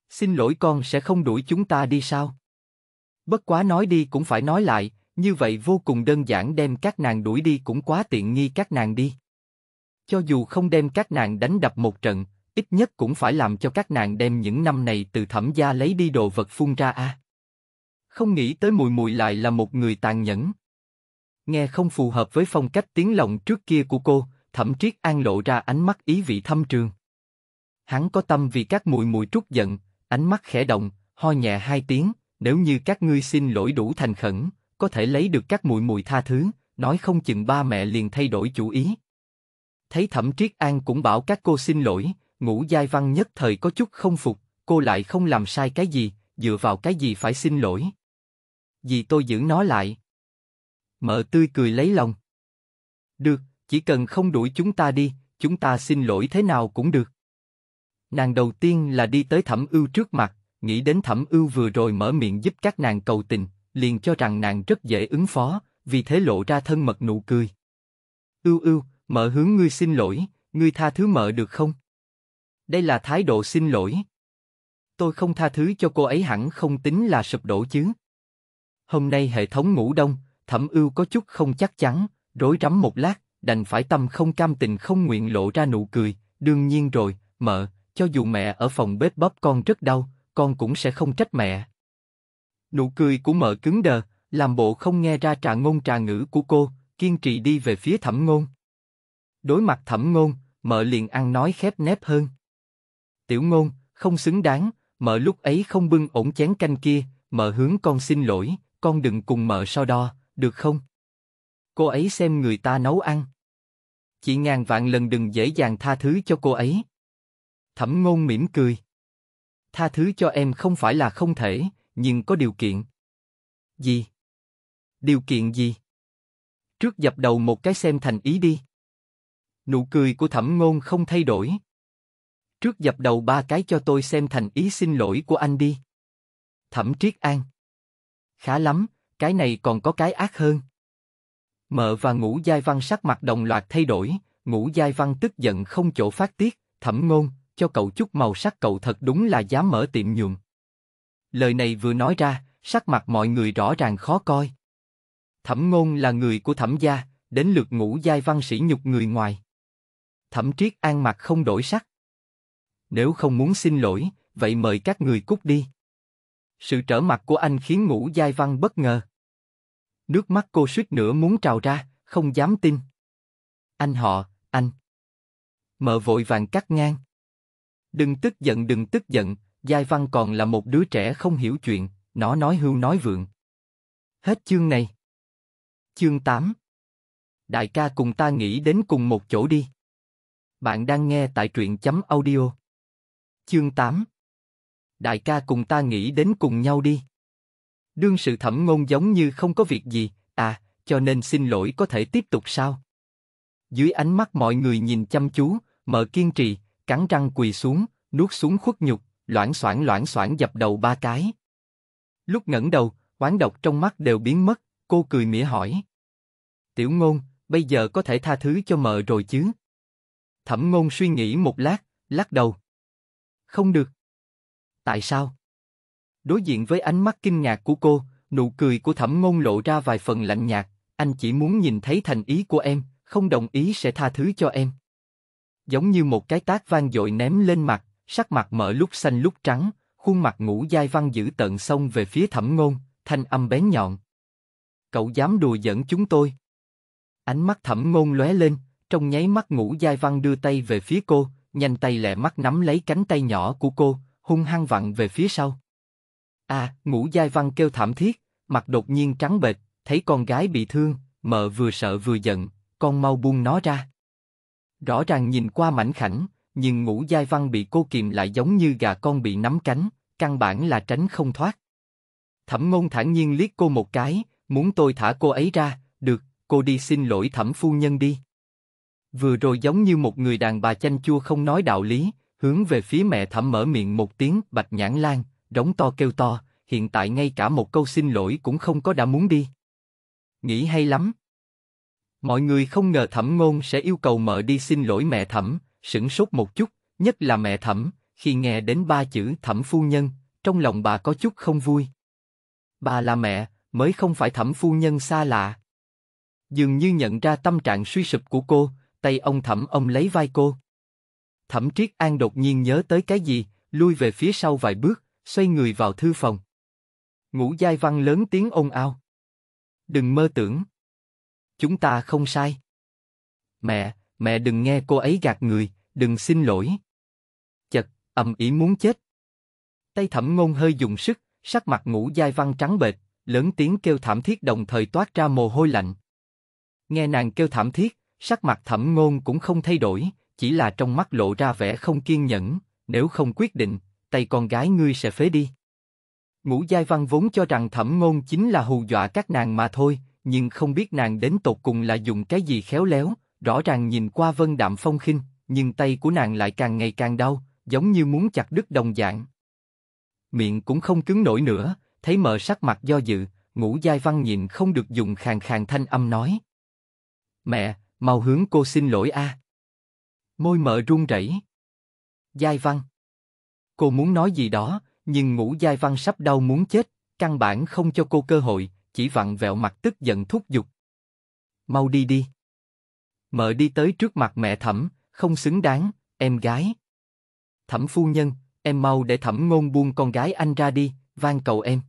Xin lỗi con sẽ không đuổi chúng ta đi sao? Bất quá nói đi cũng phải nói lại, như vậy vô cùng đơn giản đem các nàng đuổi đi cũng quá tiện nghi các nàng đi. Cho dù không đem các nàng đánh đập một trận, ít nhất cũng phải làm cho các nàng đem những năm này từ thẩm gia lấy đi đồ vật phun ra a. Không nghĩ tới mùi mùi lại là một người tàn nhẫn. Nghe không phù hợp với phong cách tiếng lòng trước kia của cô, thẩm triết an lộ ra ánh mắt ý vị thâm trường. Hắn có tâm vì các mùi mùi trút giận, ánh mắt khẽ động, ho nhẹ hai tiếng, nếu như các ngươi xin lỗi đủ thành khẩn, có thể lấy được các muội mùi tha thứ, nói không chừng ba mẹ liền thay đổi chủ ý. Thấy Thẩm Triết An cũng bảo các cô xin lỗi, Ngũ Giai Văn nhất thời có chút không phục, cô lại không làm sai cái gì, dựa vào cái gì phải xin lỗi. Vì tôi giữ nó lại. Mợ tươi cười lấy lòng. Được, chỉ cần không đuổi chúng ta đi, chúng ta xin lỗi thế nào cũng được. Nàng đầu tiên là đi tới Thẩm Ưu trước mặt, nghĩ đến Thẩm Ưu vừa rồi mở miệng giúp các nàng cầu tình, liền cho rằng nàng rất dễ ứng phó, vì thế lộ ra thân mật nụ cười. Ưu ưu, mợ hướng ngươi xin lỗi, ngươi tha thứ mở được không? Đây là thái độ xin lỗi. Tôi không tha thứ cho cô ấy hẳn không tính là sụp đổ chứ. Hôm nay hệ thống ngủ đông, thẩm ưu có chút không chắc chắn, rối rắm một lát, đành phải tâm không cam tình không nguyện lộ ra nụ cười, đương nhiên rồi, mợ, cho dù mẹ ở phòng bếp bóp con rất đau, con cũng sẽ không trách mẹ. Nụ cười của mợ cứng đờ, làm bộ không nghe ra trà ngôn trà ngữ của cô, kiên trì đi về phía thẩm ngôn. Đối mặt thẩm ngôn, mợ liền ăn nói khép nép hơn. Tiểu ngôn, không xứng đáng, mợ lúc ấy không bưng ổn chén canh kia, mợ hướng con xin lỗi, con đừng cùng mợ so đo, được không? Cô ấy xem người ta nấu ăn. Chị ngàn vạn lần đừng dễ dàng tha thứ cho cô ấy. Thẩm ngôn mỉm cười. Tha thứ cho em không phải là không thể, nhưng có điều kiện. Gì? Điều kiện gì? Trước dập đầu một cái xem thành ý đi. Nụ cười của thẩm ngôn không thay đổi. Trước dập đầu ba cái cho tôi xem thành ý xin lỗi của anh đi. Thẩm triết an. Khá lắm, cái này còn có cái ác hơn. Mợ và ngũ giai văn sắc mặt đồng loạt thay đổi, ngũ giai văn tức giận không chỗ phát tiết, thẩm ngôn, cho cậu chút màu sắc cậu thật đúng là dám mở tiệm nhuộm. Lời này vừa nói ra, sắc mặt mọi người rõ ràng khó coi. Thẩm Ngôn là người của Thẩm gia, đến lượt ngũ giai văn sĩ nhục người ngoài. Thẩm Triết an mặt không đổi sắc. Nếu không muốn xin lỗi, vậy mời các người cút đi. Sự trở mặt của anh khiến ngũ giai văn bất ngờ. Nước mắt cô suýt nữa muốn trào ra, không dám tin. Anh họ, anh. Mở vội vàng cắt ngang. Đừng tức giận, đừng tức giận, Giai Văn còn là một đứa trẻ không hiểu chuyện, nó nói hưu nói vượng. Hết chương này. Chương 8 Đại ca cùng ta nghĩ đến cùng một chỗ đi. Bạn đang nghe tại truyện chấm audio. Chương 8 Đại ca cùng ta nghĩ đến cùng nhau đi. Đương sự thẩm ngôn giống như không có việc gì, à, cho nên xin lỗi có thể tiếp tục sao? Dưới ánh mắt mọi người nhìn chăm chú, mở kiên trì, cắn răng quỳ xuống, nuốt xuống khuất nhục, loãng xoảng loãng xoảng dập đầu ba cái. Lúc ngẩng đầu, oán độc trong mắt đều biến mất, cô cười mỉa hỏi. Tiểu ngôn, bây giờ có thể tha thứ cho mợ rồi chứ? Thẩm ngôn suy nghĩ một lát, lắc đầu. Không được. Tại sao? Đối diện với ánh mắt kinh ngạc của cô, nụ cười của thẩm ngôn lộ ra vài phần lạnh nhạt, anh chỉ muốn nhìn thấy thành ý của em, không đồng ý sẽ tha thứ cho em. Giống như một cái tác vang dội ném lên mặt, sắc mặt mở lúc xanh lúc trắng, khuôn mặt ngũ giai văn giữ tận xông về phía thẩm ngôn, thanh âm bén nhọn. Cậu dám đùa giỡn chúng tôi? Ánh mắt thẩm ngôn lóe lên, trong nháy mắt ngũ giai văn đưa tay về phía cô, nhanh tay lẹ mắt nắm lấy cánh tay nhỏ của cô, hung hăng vặn về phía sau. À, ngũ giai văn kêu thảm thiết, mặt đột nhiên trắng bệch, thấy con gái bị thương, mợ vừa sợ vừa giận, con mau buông nó ra. Rõ ràng nhìn qua mảnh khảnh, nhưng ngũ giai văn bị cô kìm lại giống như gà con bị nắm cánh, căn bản là tránh không thoát. Thẩm ngôn thản nhiên liếc cô một cái, muốn tôi thả cô ấy ra, được, cô đi xin lỗi thẩm phu nhân đi. Vừa rồi giống như một người đàn bà chanh chua không nói đạo lý, hướng về phía mẹ thẩm mở miệng một tiếng bạch nhãn lan, đóng to kêu to, hiện tại ngay cả một câu xin lỗi cũng không có đã muốn đi. Nghĩ hay lắm. Mọi người không ngờ thẩm ngôn sẽ yêu cầu mợ đi xin lỗi mẹ thẩm, sửng sốt một chút, nhất là mẹ thẩm, khi nghe đến ba chữ thẩm phu nhân, trong lòng bà có chút không vui. Bà là mẹ, mới không phải thẩm phu nhân xa lạ. Dường như nhận ra tâm trạng suy sụp của cô, tay ông thẩm ông lấy vai cô. Thẩm Triết An đột nhiên nhớ tới cái gì, lui về phía sau vài bước, xoay người vào thư phòng. Ngũ Giai Văn lớn tiếng ồn ao, Đừng mơ tưởng. Chúng ta không sai. Mẹ, mẹ đừng nghe cô ấy gạt người, đừng xin lỗi. Chật, ầm ý muốn chết. Tay thẩm ngôn hơi dùng sức, sắc mặt ngũ dai văn trắng bệt, lớn tiếng kêu thảm thiết đồng thời toát ra mồ hôi lạnh. Nghe nàng kêu thảm thiết, sắc mặt thẩm ngôn cũng không thay đổi, chỉ là trong mắt lộ ra vẻ không kiên nhẫn, nếu không quyết định, tay con gái ngươi sẽ phế đi. Ngũ Giai Văn vốn cho rằng thẩm ngôn chính là hù dọa các nàng mà thôi, nhưng không biết nàng đến tột cùng là dùng cái gì khéo léo, rõ ràng nhìn qua Vân Đạm Phong khinh, nhưng tay của nàng lại càng ngày càng đau, giống như muốn chặt đứt đồng dạng. Miệng cũng không cứng nổi nữa, thấy mờ sắc mặt do dự, ngũ giai văn nhìn không được dùng khàn khàn thanh âm nói. Mẹ, mau hướng cô xin lỗi a. Môi mờ run rẩy. Giai văn. Cô muốn nói gì đó, nhưng ngũ giai văn sắp đau muốn chết, căn bản không cho cô cơ hội, chỉ vặn vẹo mặt tức giận thúc giục. Mau đi đi. Mợ đi tới trước mặt mẹ thẩm, không xứng đáng, em gái. Thẩm phu nhân, em mau để thẩm ngôn buông con gái anh ra đi, van cầu em.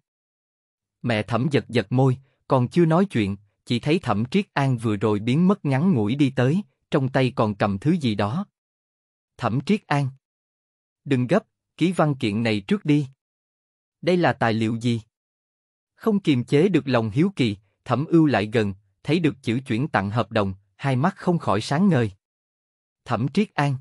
Mẹ thẩm giật giật môi, còn chưa nói chuyện, chỉ thấy thẩm triết an vừa rồi biến mất ngắn ngủi đi tới, trong tay còn cầm thứ gì đó. Thẩm triết an. Đừng gấp, ký văn kiện này trước đi. Đây là tài liệu gì? Không kiềm chế được lòng hiếu kỳ, thẩm ưu lại gần, thấy được chữ chuyển tặng hợp đồng, hai mắt không khỏi sáng ngời. Thẩm Triết An.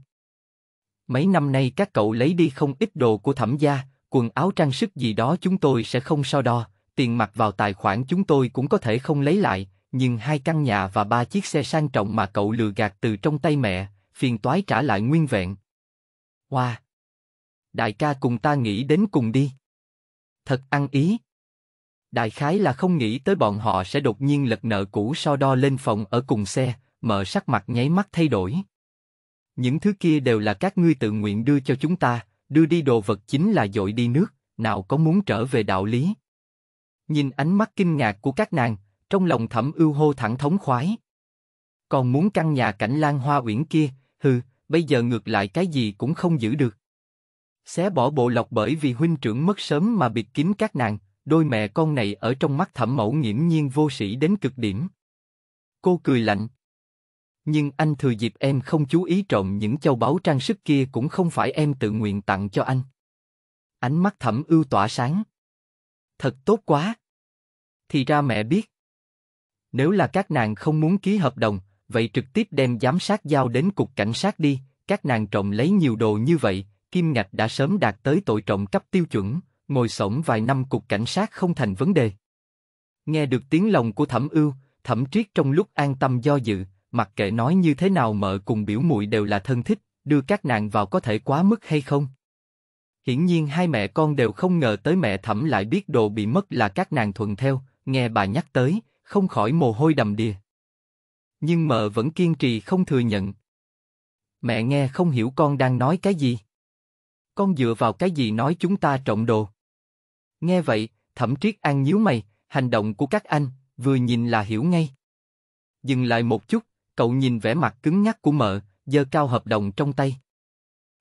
Mấy năm nay các cậu lấy đi không ít đồ của Thẩm gia, quần áo trang sức gì đó chúng tôi sẽ không so đo, tiền mặt vào tài khoản chúng tôi cũng có thể không lấy lại, nhưng hai căn nhà và ba chiếc xe sang trọng mà cậu lừa gạt từ trong tay mẹ, phiền toái trả lại nguyên vẹn. Hoa. Wow. Đại ca cùng ta nghĩ đến cùng đi. Thật ăn ý. Đại khái là không nghĩ tới bọn họ sẽ đột nhiên lật nợ cũ so đo lên phòng ở cùng xe, mở sắc mặt nháy mắt thay đổi. Những thứ kia đều là các ngươi tự nguyện đưa cho chúng ta, đưa đi đồ vật chính là dội đi nước, nào có muốn trở về đạo lý. Nhìn ánh mắt kinh ngạc của các nàng, trong lòng thẩm ưu hô thẳng thống khoái. Còn muốn căn nhà cảnh lan hoa uyển kia, hừ, bây giờ ngược lại cái gì cũng không giữ được. Xé bỏ bộ lọc bởi vì huynh trưởng mất sớm mà biệt kín các nàng, đôi mẹ con này ở trong mắt thẩm mẫu nghiễm nhiên vô sĩ đến cực điểm. Cô cười lạnh, nhưng anh thừa dịp em không chú ý trộm những châu báu trang sức kia cũng không phải em tự nguyện tặng cho anh. Ánh mắt thẩm ưu tỏa sáng. Thật tốt quá. Thì ra mẹ biết. Nếu là các nàng không muốn ký hợp đồng, vậy trực tiếp đem giám sát giao đến cục cảnh sát đi, các nàng trộm lấy nhiều đồ như vậy, kim ngạch đã sớm đạt tới tội trộm cấp tiêu chuẩn, ngồi sổng vài năm cục cảnh sát không thành vấn đề. Nghe được tiếng lòng của thẩm ưu, thẩm triết trong lúc an tâm do dự, mặc kệ nói như thế nào mợ cùng biểu muội đều là thân thích, đưa các nàng vào có thể quá mức hay không? Hiển nhiên hai mẹ con đều không ngờ tới mẹ thẩm lại biết đồ bị mất là các nàng thuận theo, nghe bà nhắc tới, không khỏi mồ hôi đầm đìa. Nhưng mợ vẫn kiên trì không thừa nhận. Mẹ nghe không hiểu con đang nói cái gì. Con dựa vào cái gì nói chúng ta trộm đồ. Nghe vậy, thẩm triết an nhíu mày, hành động của các anh, vừa nhìn là hiểu ngay. Dừng lại một chút, cậu nhìn vẻ mặt cứng nhắc của mợ, giơ cao hợp đồng trong tay.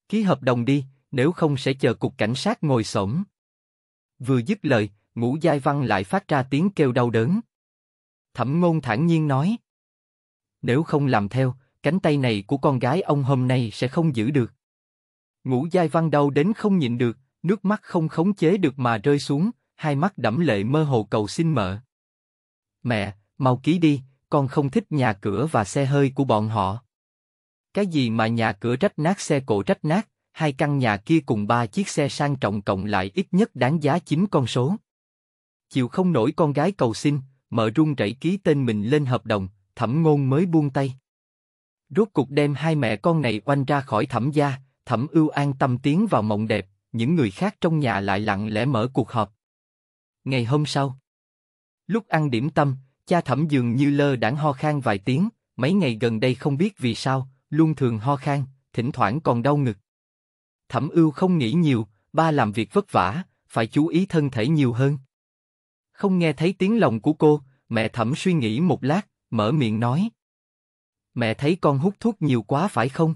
Ký hợp đồng đi, nếu không sẽ chờ cục cảnh sát ngồi xổm. Vừa dứt lời, ngũ giai văn lại phát ra tiếng kêu đau đớn. Thẩm ngôn thản nhiên nói. Nếu không làm theo, cánh tay này của con gái ông hôm nay sẽ không giữ được. Ngũ giai văn đau đến không nhịn được, nước mắt không khống chế được mà rơi xuống, hai mắt đẫm lệ mơ hồ cầu xin mợ. Mẹ, mau ký đi, con không thích nhà cửa và xe hơi của bọn họ. Cái gì mà nhà cửa rách nát xe cổ rách nát, hai căn nhà kia cùng ba chiếc xe sang trọng cộng lại ít nhất đáng giá chín con số. Chịu không nổi con gái cầu xin, mợ run rẩy ký tên mình lên hợp đồng, thẩm ngôn mới buông tay. Rốt cục đem hai mẹ con này oanh ra khỏi thẩm gia, thẩm ưu an tâm tiến vào mộng đẹp, những người khác trong nhà lại lặng lẽ mở cuộc họp. Ngày hôm sau, lúc ăn điểm tâm, Cha thẩm dường như lơ đãng ho khan vài tiếng, mấy ngày gần đây không biết vì sao, luôn thường ho khan, thỉnh thoảng còn đau ngực. Thẩm ưu không nghĩ nhiều, ba làm việc vất vả, phải chú ý thân thể nhiều hơn. Không nghe thấy tiếng lòng của cô, mẹ thẩm suy nghĩ một lát, mở miệng nói. Mẹ thấy con hút thuốc nhiều quá phải không?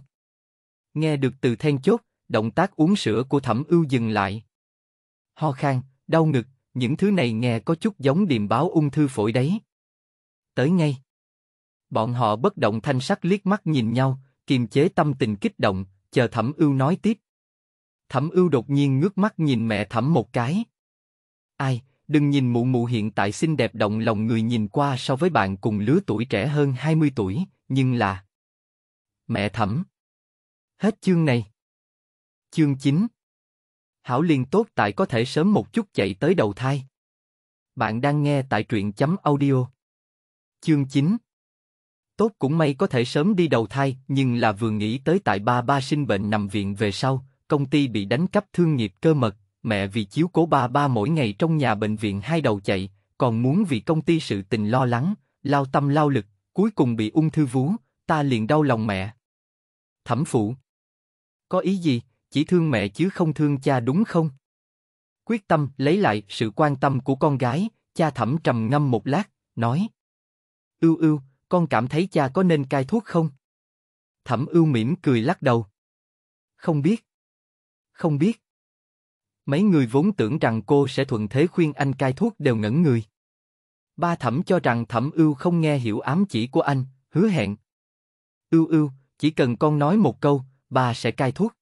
Nghe được từ then chốt, động tác uống sữa của thẩm ưu dừng lại. Ho khan, đau ngực, những thứ này nghe có chút giống điềm báo ung thư phổi đấy tới ngay. Bọn họ bất động thanh sắc liếc mắt nhìn nhau, kiềm chế tâm tình kích động, chờ Thẩm Ưu nói tiếp. Thẩm Ưu đột nhiên ngước mắt nhìn mẹ Thẩm một cái. Ai, đừng nhìn mụ mụ hiện tại xinh đẹp động lòng người nhìn qua so với bạn cùng lứa tuổi trẻ hơn 20 tuổi, nhưng là... Mẹ Thẩm. Hết chương này. Chương 9 Hảo liền tốt tại có thể sớm một chút chạy tới đầu thai. Bạn đang nghe tại truyện chấm audio. Chương 9 Tốt cũng may có thể sớm đi đầu thai, nhưng là vừa nghĩ tới tại ba ba sinh bệnh nằm viện về sau, công ty bị đánh cắp thương nghiệp cơ mật, mẹ vì chiếu cố ba ba mỗi ngày trong nhà bệnh viện hai đầu chạy, còn muốn vì công ty sự tình lo lắng, lao tâm lao lực, cuối cùng bị ung thư vú, ta liền đau lòng mẹ. Thẩm phụ Có ý gì, chỉ thương mẹ chứ không thương cha đúng không? Quyết tâm lấy lại sự quan tâm của con gái, cha thẩm trầm ngâm một lát, nói Ưu ưu, con cảm thấy cha có nên cai thuốc không? Thẩm ưu mỉm cười lắc đầu. Không biết. Không biết. Mấy người vốn tưởng rằng cô sẽ thuận thế khuyên anh cai thuốc đều ngẩn người. Ba thẩm cho rằng thẩm ưu không nghe hiểu ám chỉ của anh, hứa hẹn. Ưu ưu, chỉ cần con nói một câu, bà sẽ cai thuốc.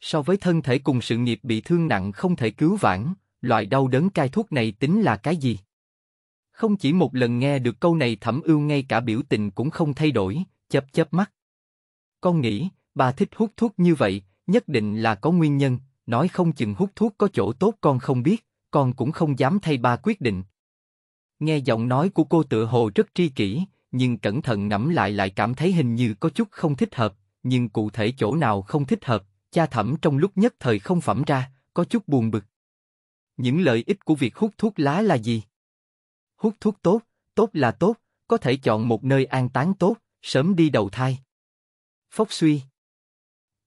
So với thân thể cùng sự nghiệp bị thương nặng không thể cứu vãn, loại đau đớn cai thuốc này tính là cái gì? Không chỉ một lần nghe được câu này thẩm ưu ngay cả biểu tình cũng không thay đổi, chớp chớp mắt. Con nghĩ, bà thích hút thuốc như vậy, nhất định là có nguyên nhân, nói không chừng hút thuốc có chỗ tốt con không biết, con cũng không dám thay ba quyết định. Nghe giọng nói của cô tựa hồ rất tri kỷ, nhưng cẩn thận ngẫm lại lại cảm thấy hình như có chút không thích hợp, nhưng cụ thể chỗ nào không thích hợp, cha thẩm trong lúc nhất thời không phẩm ra, có chút buồn bực. Những lợi ích của việc hút thuốc lá là gì? hút thuốc tốt, tốt là tốt, có thể chọn một nơi an táng tốt, sớm đi đầu thai. Phốc suy.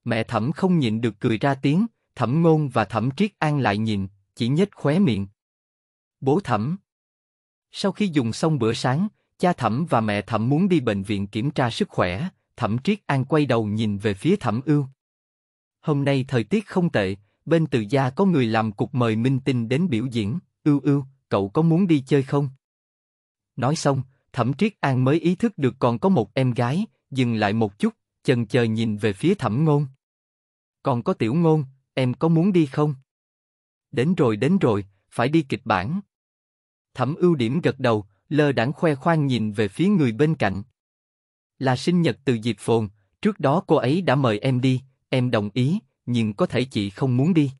Mẹ thẩm không nhịn được cười ra tiếng, thẩm ngôn và thẩm triết an lại nhìn, chỉ nhếch khóe miệng. Bố thẩm. Sau khi dùng xong bữa sáng, cha thẩm và mẹ thẩm muốn đi bệnh viện kiểm tra sức khỏe, thẩm triết an quay đầu nhìn về phía thẩm ưu. Hôm nay thời tiết không tệ, bên từ gia có người làm cục mời minh tinh đến biểu diễn, ưu ưu, cậu có muốn đi chơi không? Nói xong, Thẩm Triết An mới ý thức được còn có một em gái, dừng lại một chút, chần chờ nhìn về phía Thẩm Ngôn. Còn có Tiểu Ngôn, em có muốn đi không? Đến rồi đến rồi, phải đi kịch bản. Thẩm ưu điểm gật đầu, lơ đãng khoe khoang nhìn về phía người bên cạnh. Là sinh nhật từ Diệp Phồn, trước đó cô ấy đã mời em đi, em đồng ý, nhưng có thể chị không muốn đi.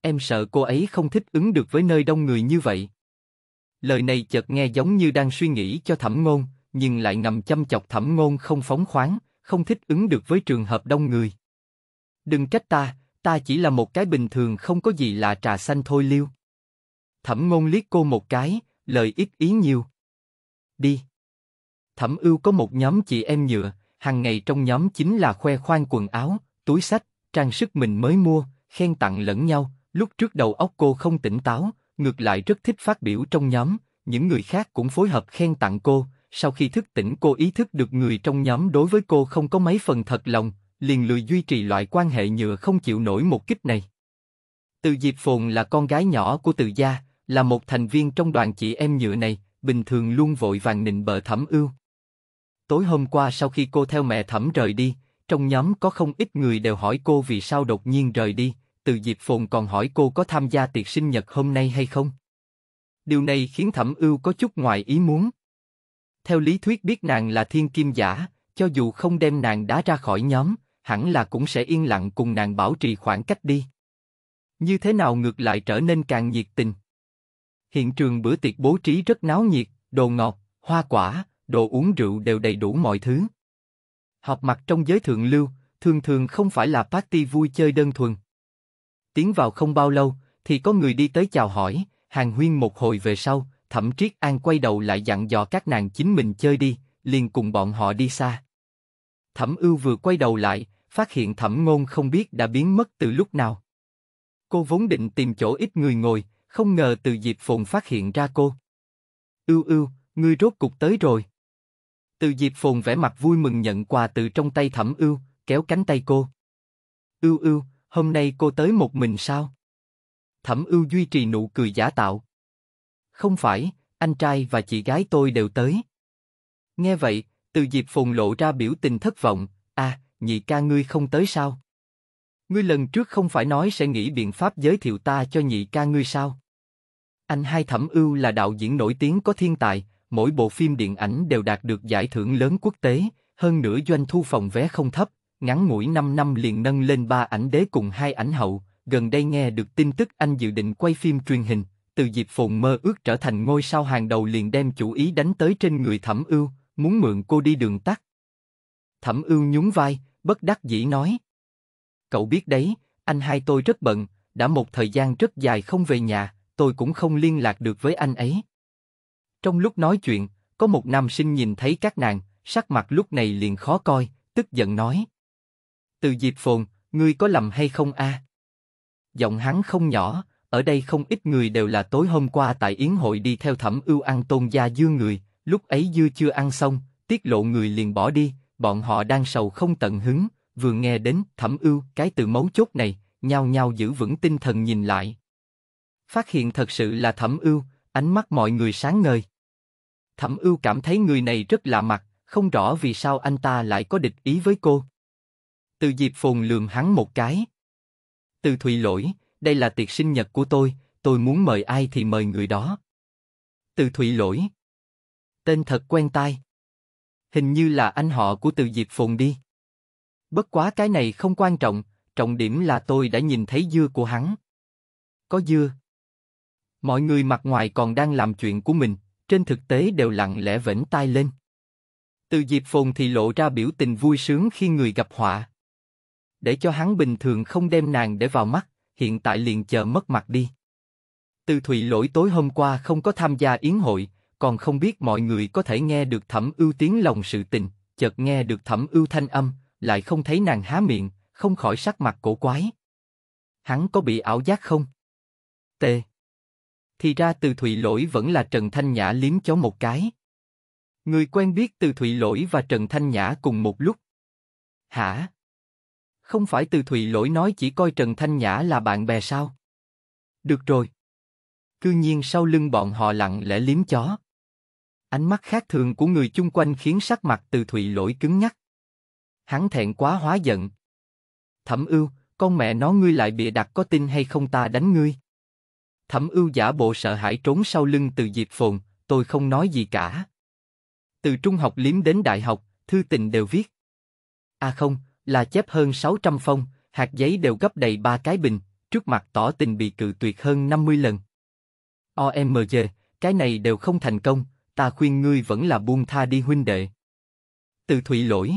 Em sợ cô ấy không thích ứng được với nơi đông người như vậy. Lời này chợt nghe giống như đang suy nghĩ cho thẩm ngôn, nhưng lại ngầm chăm chọc thẩm ngôn không phóng khoáng, không thích ứng được với trường hợp đông người. Đừng trách ta, ta chỉ là một cái bình thường không có gì là trà xanh thôi liêu. Thẩm ngôn liếc cô một cái, lời ít ý nhiều. Đi. Thẩm ưu có một nhóm chị em nhựa, hàng ngày trong nhóm chính là khoe khoang quần áo, túi sách, trang sức mình mới mua, khen tặng lẫn nhau. Lúc trước đầu óc cô không tỉnh táo, ngược lại rất thích phát biểu trong nhóm, những người khác cũng phối hợp khen tặng cô. Sau khi thức tỉnh cô ý thức được người trong nhóm đối với cô không có mấy phần thật lòng, liền lười duy trì loại quan hệ nhựa không chịu nổi một kích này. Từ Diệp Phồn là con gái nhỏ của Từ Gia, là một thành viên trong đoàn chị em nhựa này, bình thường luôn vội vàng nịnh bợ Thẩm Ưu. Tối hôm qua sau khi cô theo mẹ Thẩm rời đi, trong nhóm có không ít người đều hỏi cô vì sao đột nhiên rời đi, từ Diệp Phồn còn hỏi cô có tham gia tiệc sinh nhật hôm nay hay không. Điều này khiến Thẩm Ưu có chút ngoài ý muốn. Theo lý thuyết biết nàng là thiên kim giả, cho dù không đem nàng đá ra khỏi nhóm, hẳn là cũng sẽ yên lặng cùng nàng bảo trì khoảng cách đi. Như thế nào ngược lại trở nên càng nhiệt tình. Hiện trường bữa tiệc bố trí rất náo nhiệt, đồ ngọt, hoa quả, đồ uống rượu đều đầy đủ mọi thứ. Họp mặt trong giới thượng lưu, thường thường không phải là party vui chơi đơn thuần, Tiến vào không bao lâu, thì có người đi tới chào hỏi, hàng huyên một hồi về sau, thẩm triết an quay đầu lại dặn dò các nàng chính mình chơi đi, liền cùng bọn họ đi xa. Thẩm ưu vừa quay đầu lại, phát hiện thẩm ngôn không biết đã biến mất từ lúc nào. Cô vốn định tìm chỗ ít người ngồi, không ngờ từ Diệp Phồn phát hiện ra cô. Ưu ưu, ngươi rốt cục tới rồi. Từ Diệp Phồn vẻ mặt vui mừng nhận quà từ trong tay Thẩm Ưu, kéo cánh tay cô. Ưu ưu, hôm nay cô tới một mình sao? Thẩm ưu duy trì nụ cười giả tạo. Không phải, anh trai và chị gái tôi đều tới. Nghe vậy, từ Diệp Phùng lộ ra biểu tình thất vọng, à, nhị ca ngươi không tới sao? Ngươi lần trước không phải nói sẽ nghĩ biện pháp giới thiệu ta cho nhị ca ngươi sao? Anh hai Thẩm Ưu là đạo diễn nổi tiếng có thiên tài, mỗi bộ phim điện ảnh đều đạt được giải thưởng lớn quốc tế, hơn nữa doanh thu phòng vé không thấp, ngắn ngủi 5 năm liền nâng lên ba ảnh đế cùng hai ảnh hậu, gần đây nghe được tin tức anh dự định quay phim truyền hình, từ dịp phồn mơ ước trở thành ngôi sao hàng đầu liền đem chủ ý đánh tới trên người Thẩm Ưu, muốn mượn cô đi đường tắt. Thẩm Ưu nhún vai, bất đắc dĩ nói. Cậu biết đấy, anh hai tôi rất bận, đã một thời gian rất dài không về nhà, tôi cũng không liên lạc được với anh ấy. Trong lúc nói chuyện, có một nam sinh nhìn thấy các nàng, sắc mặt lúc này liền khó coi, tức giận nói. Từ Diệp Phồn, ngươi có lầm hay không a? Giọng hắn không nhỏ, ở đây không ít người đều là tối hôm qua tại yến hội đi theo thẩm ưu ăn tôn gia dưa người, lúc ấy dưa chưa ăn xong, tiết lộ người liền bỏ đi, bọn họ đang sầu không tận hứng, vừa nghe đến thẩm ưu cái từ mấu chốt này, nhao nhao giữ vững tinh thần nhìn lại. Phát hiện thật sự là thẩm ưu, ánh mắt mọi người sáng ngời. Thẩm ưu cảm thấy người này rất lạ mặt, không rõ vì sao anh ta lại có địch ý với cô. Từ Diệp Phồn lườm hắn một cái. Từ Thủy lỗi, đây là tiệc sinh nhật của tôi, tôi muốn mời ai thì mời người đó. Từ Thủy lỗi. Tên thật quen tai. Hình như là anh họ của Từ Diệp Phồn đi. Bất quá cái này không quan trọng, trọng điểm là tôi đã nhìn thấy dưa của hắn. Có dưa. Mọi người mặt ngoài còn đang làm chuyện của mình, trên thực tế đều lặng lẽ vểnh tai lên. Từ Diệp Phồn thì lộ ra biểu tình vui sướng khi người gặp họa để cho hắn bình thường không đem nàng để vào mắt, hiện tại liền chờ mất mặt đi. Từ Thụy lỗi tối hôm qua không có tham gia yến hội, còn không biết mọi người có thể nghe được thẩm ưu tiếng lòng sự tình, chợt nghe được thẩm ưu thanh âm, lại không thấy nàng há miệng, không khỏi sắc mặt cổ quái. Hắn có bị ảo giác không? T. Thì ra từ Thụy lỗi vẫn là Trần Thanh Nhã liếm chó một cái. Người quen biết từ Thụy lỗi và Trần Thanh Nhã cùng một lúc. Hả? Không phải từ Thụy Lỗi nói chỉ coi Trần Thanh Nhã là bạn bè sao? Được rồi. Cư nhiên sau lưng bọn họ lặng lẽ liếm chó. Ánh mắt khác thường của người chung quanh khiến sắc mặt từ Thụy Lỗi cứng nhắc. Hắn thẹn quá hóa giận. Thẩm ưu, con mẹ nó ngươi lại bịa đặt có tin hay không ta đánh ngươi. Thẩm ưu giả bộ sợ hãi trốn sau lưng từ Diệp Phồn, tôi không nói gì cả. Từ trung học liếm đến đại học, thư tình đều viết. À không, là chép hơn 600 phong, hạt giấy đều gấp đầy ba cái bình, trước mặt tỏ tình bị cự tuyệt hơn 50 lần. OMG, cái này đều không thành công, ta khuyên ngươi vẫn là buông tha đi huynh đệ. Từ thủy lỗi.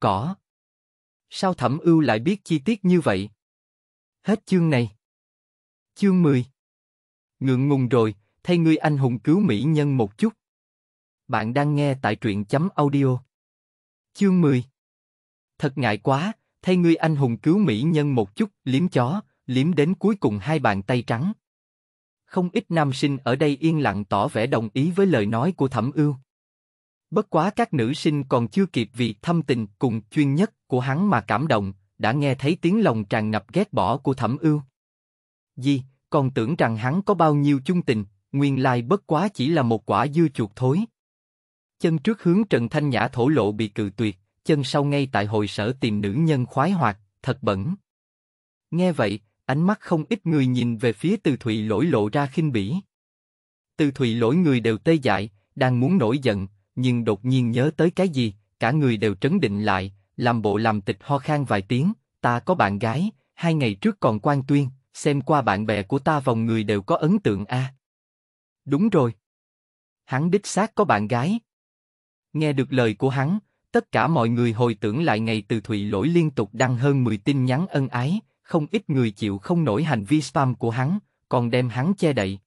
Cỏ. Sao thẩm ưu lại biết chi tiết như vậy? Hết chương này. Chương 10 Ngượng ngùng rồi, thay ngươi anh hùng cứu mỹ nhân một chút. Bạn đang nghe tại truyện chấm audio. Chương 10 Thật ngại quá, thay ngươi anh hùng cứu mỹ nhân một chút, liếm chó, liếm đến cuối cùng hai bàn tay trắng. Không ít nam sinh ở đây yên lặng tỏ vẻ đồng ý với lời nói của Thẩm Ưu. Bất quá các nữ sinh còn chưa kịp vì thâm tình cùng chuyên nhất của hắn mà cảm động, đã nghe thấy tiếng lòng tràn ngập ghét bỏ của Thẩm Ưu. Gì, còn tưởng rằng hắn có bao nhiêu chung tình, nguyên lai bất quá chỉ là một quả dưa chuột thối. Chân trước hướng Trần Thanh Nhã thổ lộ bị cự tuyệt, chân sau ngay tại hội sở tìm nữ nhân khoái hoạt, thật bẩn. Nghe vậy, ánh mắt không ít người nhìn về phía từ thụy lỗi lộ ra khinh bỉ. Từ thụy lỗi người đều tê dại, đang muốn nổi giận, nhưng đột nhiên nhớ tới cái gì, cả người đều trấn định lại, làm bộ làm tịch ho khan vài tiếng, ta có bạn gái, hai ngày trước còn quan tuyên, xem qua bạn bè của ta vòng người đều có ấn tượng a. Đúng rồi. Hắn đích xác có bạn gái. Nghe được lời của hắn, Tất cả mọi người hồi tưởng lại ngày từ Thụy Lỗi liên tục đăng hơn 10 tin nhắn ân ái, không ít người chịu không nổi hành vi spam của hắn, còn đem hắn che đậy.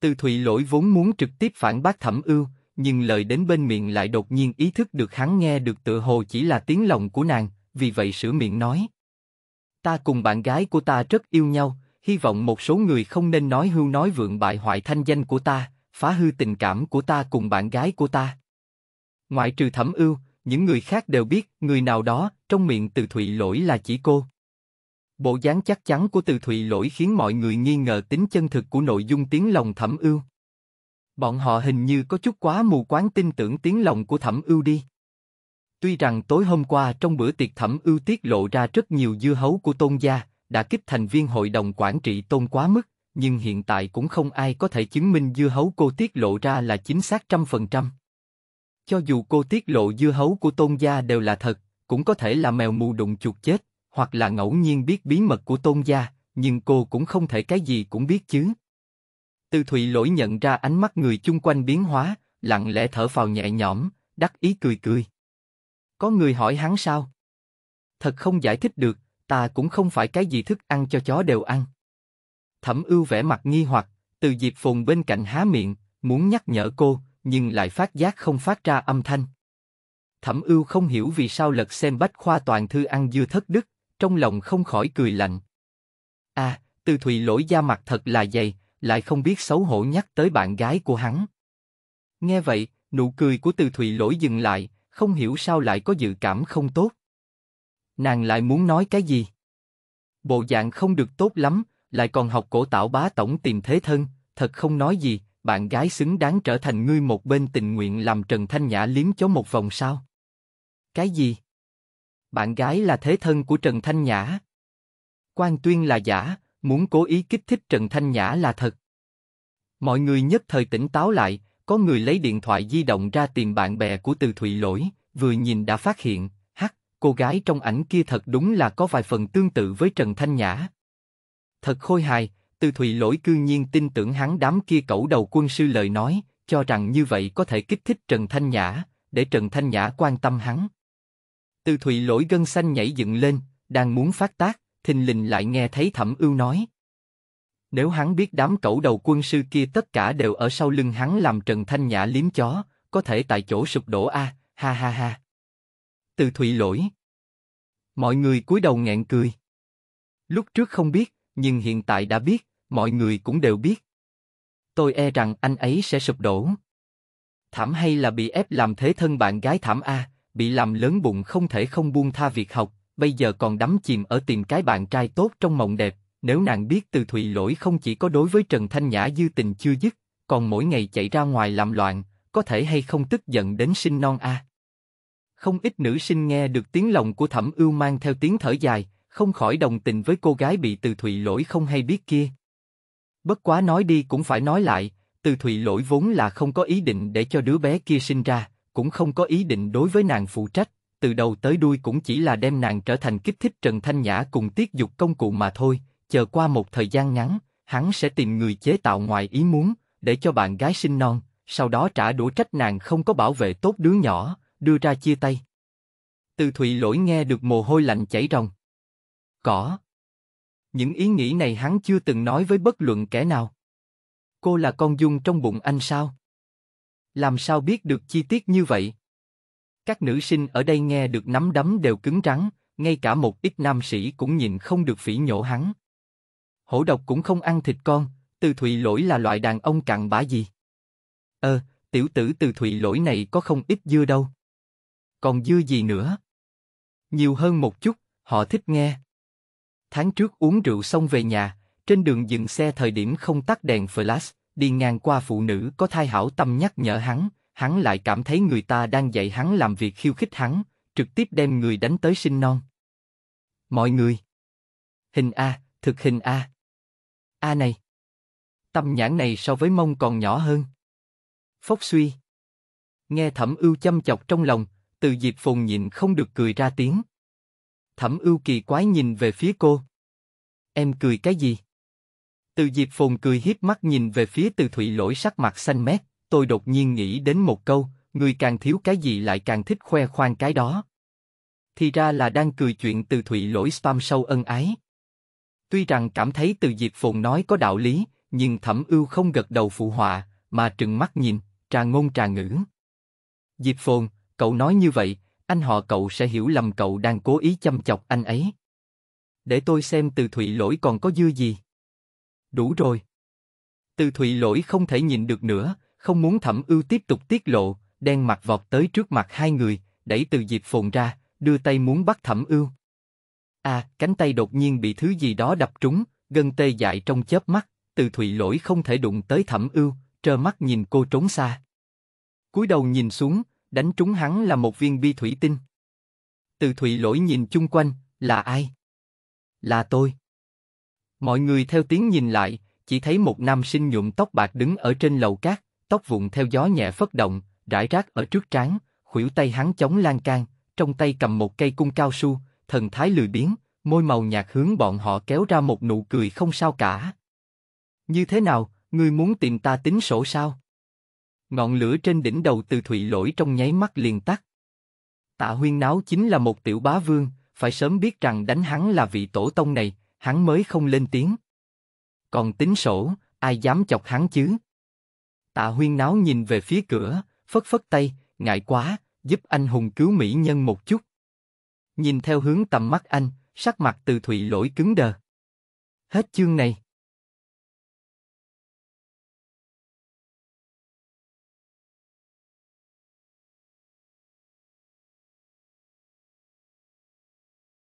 Từ Thụy Lỗi vốn muốn trực tiếp phản bác Thẩm Ưu, nhưng lời đến bên miệng lại đột nhiên ý thức được hắn nghe được tựa hồ chỉ là tiếng lòng của nàng, vì vậy sửa miệng nói. Ta cùng bạn gái của ta rất yêu nhau, hy vọng một số người không nên nói hưu nói vượng bại hoại thanh danh của ta, phá hư tình cảm của ta cùng bạn gái của ta. Ngoại trừ Thẩm Ưu, những người khác đều biết, người nào đó, trong miệng từ thụy lỗi là chỉ cô. Bộ dáng chắc chắn của từ thụy lỗi khiến mọi người nghi ngờ tính chân thực của nội dung tiếng lòng thẩm ưu. Bọn họ hình như có chút quá mù quáng tin tưởng tiếng lòng của thẩm ưu đi. Tuy rằng tối hôm qua trong bữa tiệc thẩm ưu tiết lộ ra rất nhiều dưa hấu của tôn gia, đã kích thành viên hội đồng quản trị tôn quá mức, nhưng hiện tại cũng không ai có thể chứng minh dưa hấu cô tiết lộ ra là chính xác trăm phần trăm. Cho dù cô tiết lộ dưa hấu của tôn gia đều là thật, cũng có thể là mèo mù đụng chuột chết, hoặc là ngẫu nhiên biết bí mật của tôn gia, nhưng cô cũng không thể cái gì cũng biết chứ. Từ Thụy lỗi nhận ra ánh mắt người chung quanh biến hóa, lặng lẽ thở phào nhẹ nhõm, đắc ý cười cười. Có người hỏi hắn sao? Thật không giải thích được, ta cũng không phải cái gì thức ăn cho chó đều ăn. Thẩm ưu vẻ mặt nghi hoặc, từ dịp phùng bên cạnh há miệng, muốn nhắc nhở cô, nhưng lại phát giác không phát ra âm thanh. Thẩm ưu không hiểu vì sao lật xem bách khoa toàn thư ăn dưa thất đức, trong lòng không khỏi cười lạnh. a à, từ thủy lỗi da mặt thật là dày, lại không biết xấu hổ nhắc tới bạn gái của hắn. Nghe vậy, nụ cười của từ thủy lỗi dừng lại, không hiểu sao lại có dự cảm không tốt. Nàng lại muốn nói cái gì? Bộ dạng không được tốt lắm, lại còn học cổ tạo bá tổng tìm thế thân, thật không nói gì, bạn gái xứng đáng trở thành ngươi một bên tình nguyện làm Trần Thanh Nhã liếm chó một vòng sao? Cái gì? Bạn gái là thế thân của Trần Thanh Nhã. Quan tuyên là giả, muốn cố ý kích thích Trần Thanh Nhã là thật. Mọi người nhất thời tỉnh táo lại, có người lấy điện thoại di động ra tìm bạn bè của Từ Thụy Lỗi, vừa nhìn đã phát hiện, hắc, cô gái trong ảnh kia thật đúng là có vài phần tương tự với Trần Thanh Nhã. Thật khôi hài, Tư Thụy Lỗi cư nhiên tin tưởng hắn đám kia cẩu đầu quân sư lời nói, cho rằng như vậy có thể kích thích Trần Thanh Nhã, để Trần Thanh Nhã quan tâm hắn. Tư Thụy Lỗi gân xanh nhảy dựng lên, đang muốn phát tác, thình lình lại nghe thấy Thẩm Ưu nói. Nếu hắn biết đám cẩu đầu quân sư kia tất cả đều ở sau lưng hắn làm Trần Thanh Nhã liếm chó, có thể tại chỗ sụp đổ a, à, ha ha ha. Tư Thụy Lỗi. Mọi người cúi đầu nghẹn cười. Lúc trước không biết, nhưng hiện tại đã biết, mọi người cũng đều biết. Tôi e rằng anh ấy sẽ sụp đổ. Thảm hay là bị ép làm thế thân bạn gái thảm A, bị làm lớn bụng không thể không buông tha việc học, bây giờ còn đắm chìm ở tìm cái bạn trai tốt trong mộng đẹp. Nếu nàng biết từ thùy lỗi không chỉ có đối với Trần Thanh Nhã dư tình chưa dứt, còn mỗi ngày chạy ra ngoài làm loạn, có thể hay không tức giận đến sinh non A. Không ít nữ sinh nghe được tiếng lòng của thẩm ưu mang theo tiếng thở dài, không khỏi đồng tình với cô gái bị từ thùy lỗi không hay biết kia. Bất quá nói đi cũng phải nói lại, từ thụy lỗi vốn là không có ý định để cho đứa bé kia sinh ra, cũng không có ý định đối với nàng phụ trách, từ đầu tới đuôi cũng chỉ là đem nàng trở thành kích thích Trần Thanh Nhã cùng tiết dục công cụ mà thôi, chờ qua một thời gian ngắn, hắn sẽ tìm người chế tạo ngoài ý muốn, để cho bạn gái sinh non, sau đó trả đũa trách nàng không có bảo vệ tốt đứa nhỏ, đưa ra chia tay. Từ thụy lỗi nghe được mồ hôi lạnh chảy ròng. Cỏ những ý nghĩ này hắn chưa từng nói với bất luận kẻ nào. Cô là con dung trong bụng anh sao? Làm sao biết được chi tiết như vậy? Các nữ sinh ở đây nghe được nắm đấm đều cứng rắn, ngay cả một ít nam sĩ cũng nhìn không được phỉ nhổ hắn. Hổ độc cũng không ăn thịt con, từ thụy lỗi là loại đàn ông cặn bã gì? Ờ, tiểu tử từ thụy lỗi này có không ít dưa đâu. Còn dưa gì nữa? Nhiều hơn một chút, họ thích nghe. Tháng trước uống rượu xong về nhà, trên đường dừng xe thời điểm không tắt đèn flash, đi ngang qua phụ nữ có thai hảo tâm nhắc nhở hắn, hắn lại cảm thấy người ta đang dạy hắn làm việc khiêu khích hắn, trực tiếp đem người đánh tới sinh non. Mọi người. Hình A, thực hình A. A này. Tâm nhãn này so với mông còn nhỏ hơn. Phốc suy. Nghe thẩm ưu chăm chọc trong lòng, từ diệp phùng nhịn không được cười ra tiếng, Thẩm Ưu kỳ quái nhìn về phía cô. Em cười cái gì? Từ Diệp Phồn cười hiếp mắt nhìn về phía Từ Thụy Lỗi sắc mặt xanh mét, tôi đột nhiên nghĩ đến một câu, người càng thiếu cái gì lại càng thích khoe khoang cái đó. Thì ra là đang cười chuyện Từ Thụy Lỗi spam sâu ân ái. Tuy rằng cảm thấy Từ Diệp Phồn nói có đạo lý, nhưng Thẩm Ưu không gật đầu phụ họa, mà trừng mắt nhìn, tràn ngôn tràn ngữ. Diệp Phồn, cậu nói như vậy, anh họ cậu sẽ hiểu lầm cậu đang cố ý chăm chọc anh ấy. Để tôi xem từ thụy lỗi còn có dư gì. Đủ rồi. Từ thụy lỗi không thể nhìn được nữa, không muốn thẩm ưu tiếp tục tiết lộ, đen mặt vọt tới trước mặt hai người, đẩy từ diệp phồn ra, đưa tay muốn bắt thẩm ưu. À, cánh tay đột nhiên bị thứ gì đó đập trúng, gân tê dại trong chớp mắt, từ thụy lỗi không thể đụng tới thẩm ưu, trơ mắt nhìn cô trốn xa. cúi đầu nhìn xuống, đánh trúng hắn là một viên bi thủy tinh. Từ thủy lỗi nhìn chung quanh, là ai? Là tôi. Mọi người theo tiếng nhìn lại, chỉ thấy một nam sinh nhuộm tóc bạc đứng ở trên lầu cát, tóc vụn theo gió nhẹ phất động, rải rác ở trước trán, khuỷu tay hắn chống lan can, trong tay cầm một cây cung cao su, thần thái lười biếng, môi màu nhạt hướng bọn họ kéo ra một nụ cười không sao cả. Như thế nào, ngươi muốn tìm ta tính sổ sao? Ngọn lửa trên đỉnh đầu từ thụy lỗi trong nháy mắt liền tắt. Tạ huyên náo chính là một tiểu bá vương, phải sớm biết rằng đánh hắn là vị tổ tông này, hắn mới không lên tiếng. Còn tính sổ, ai dám chọc hắn chứ? Tạ huyên náo nhìn về phía cửa, phất phất tay, ngại quá, giúp anh hùng cứu mỹ nhân một chút. Nhìn theo hướng tầm mắt anh, sắc mặt từ thụy lỗi cứng đờ. Hết chương này.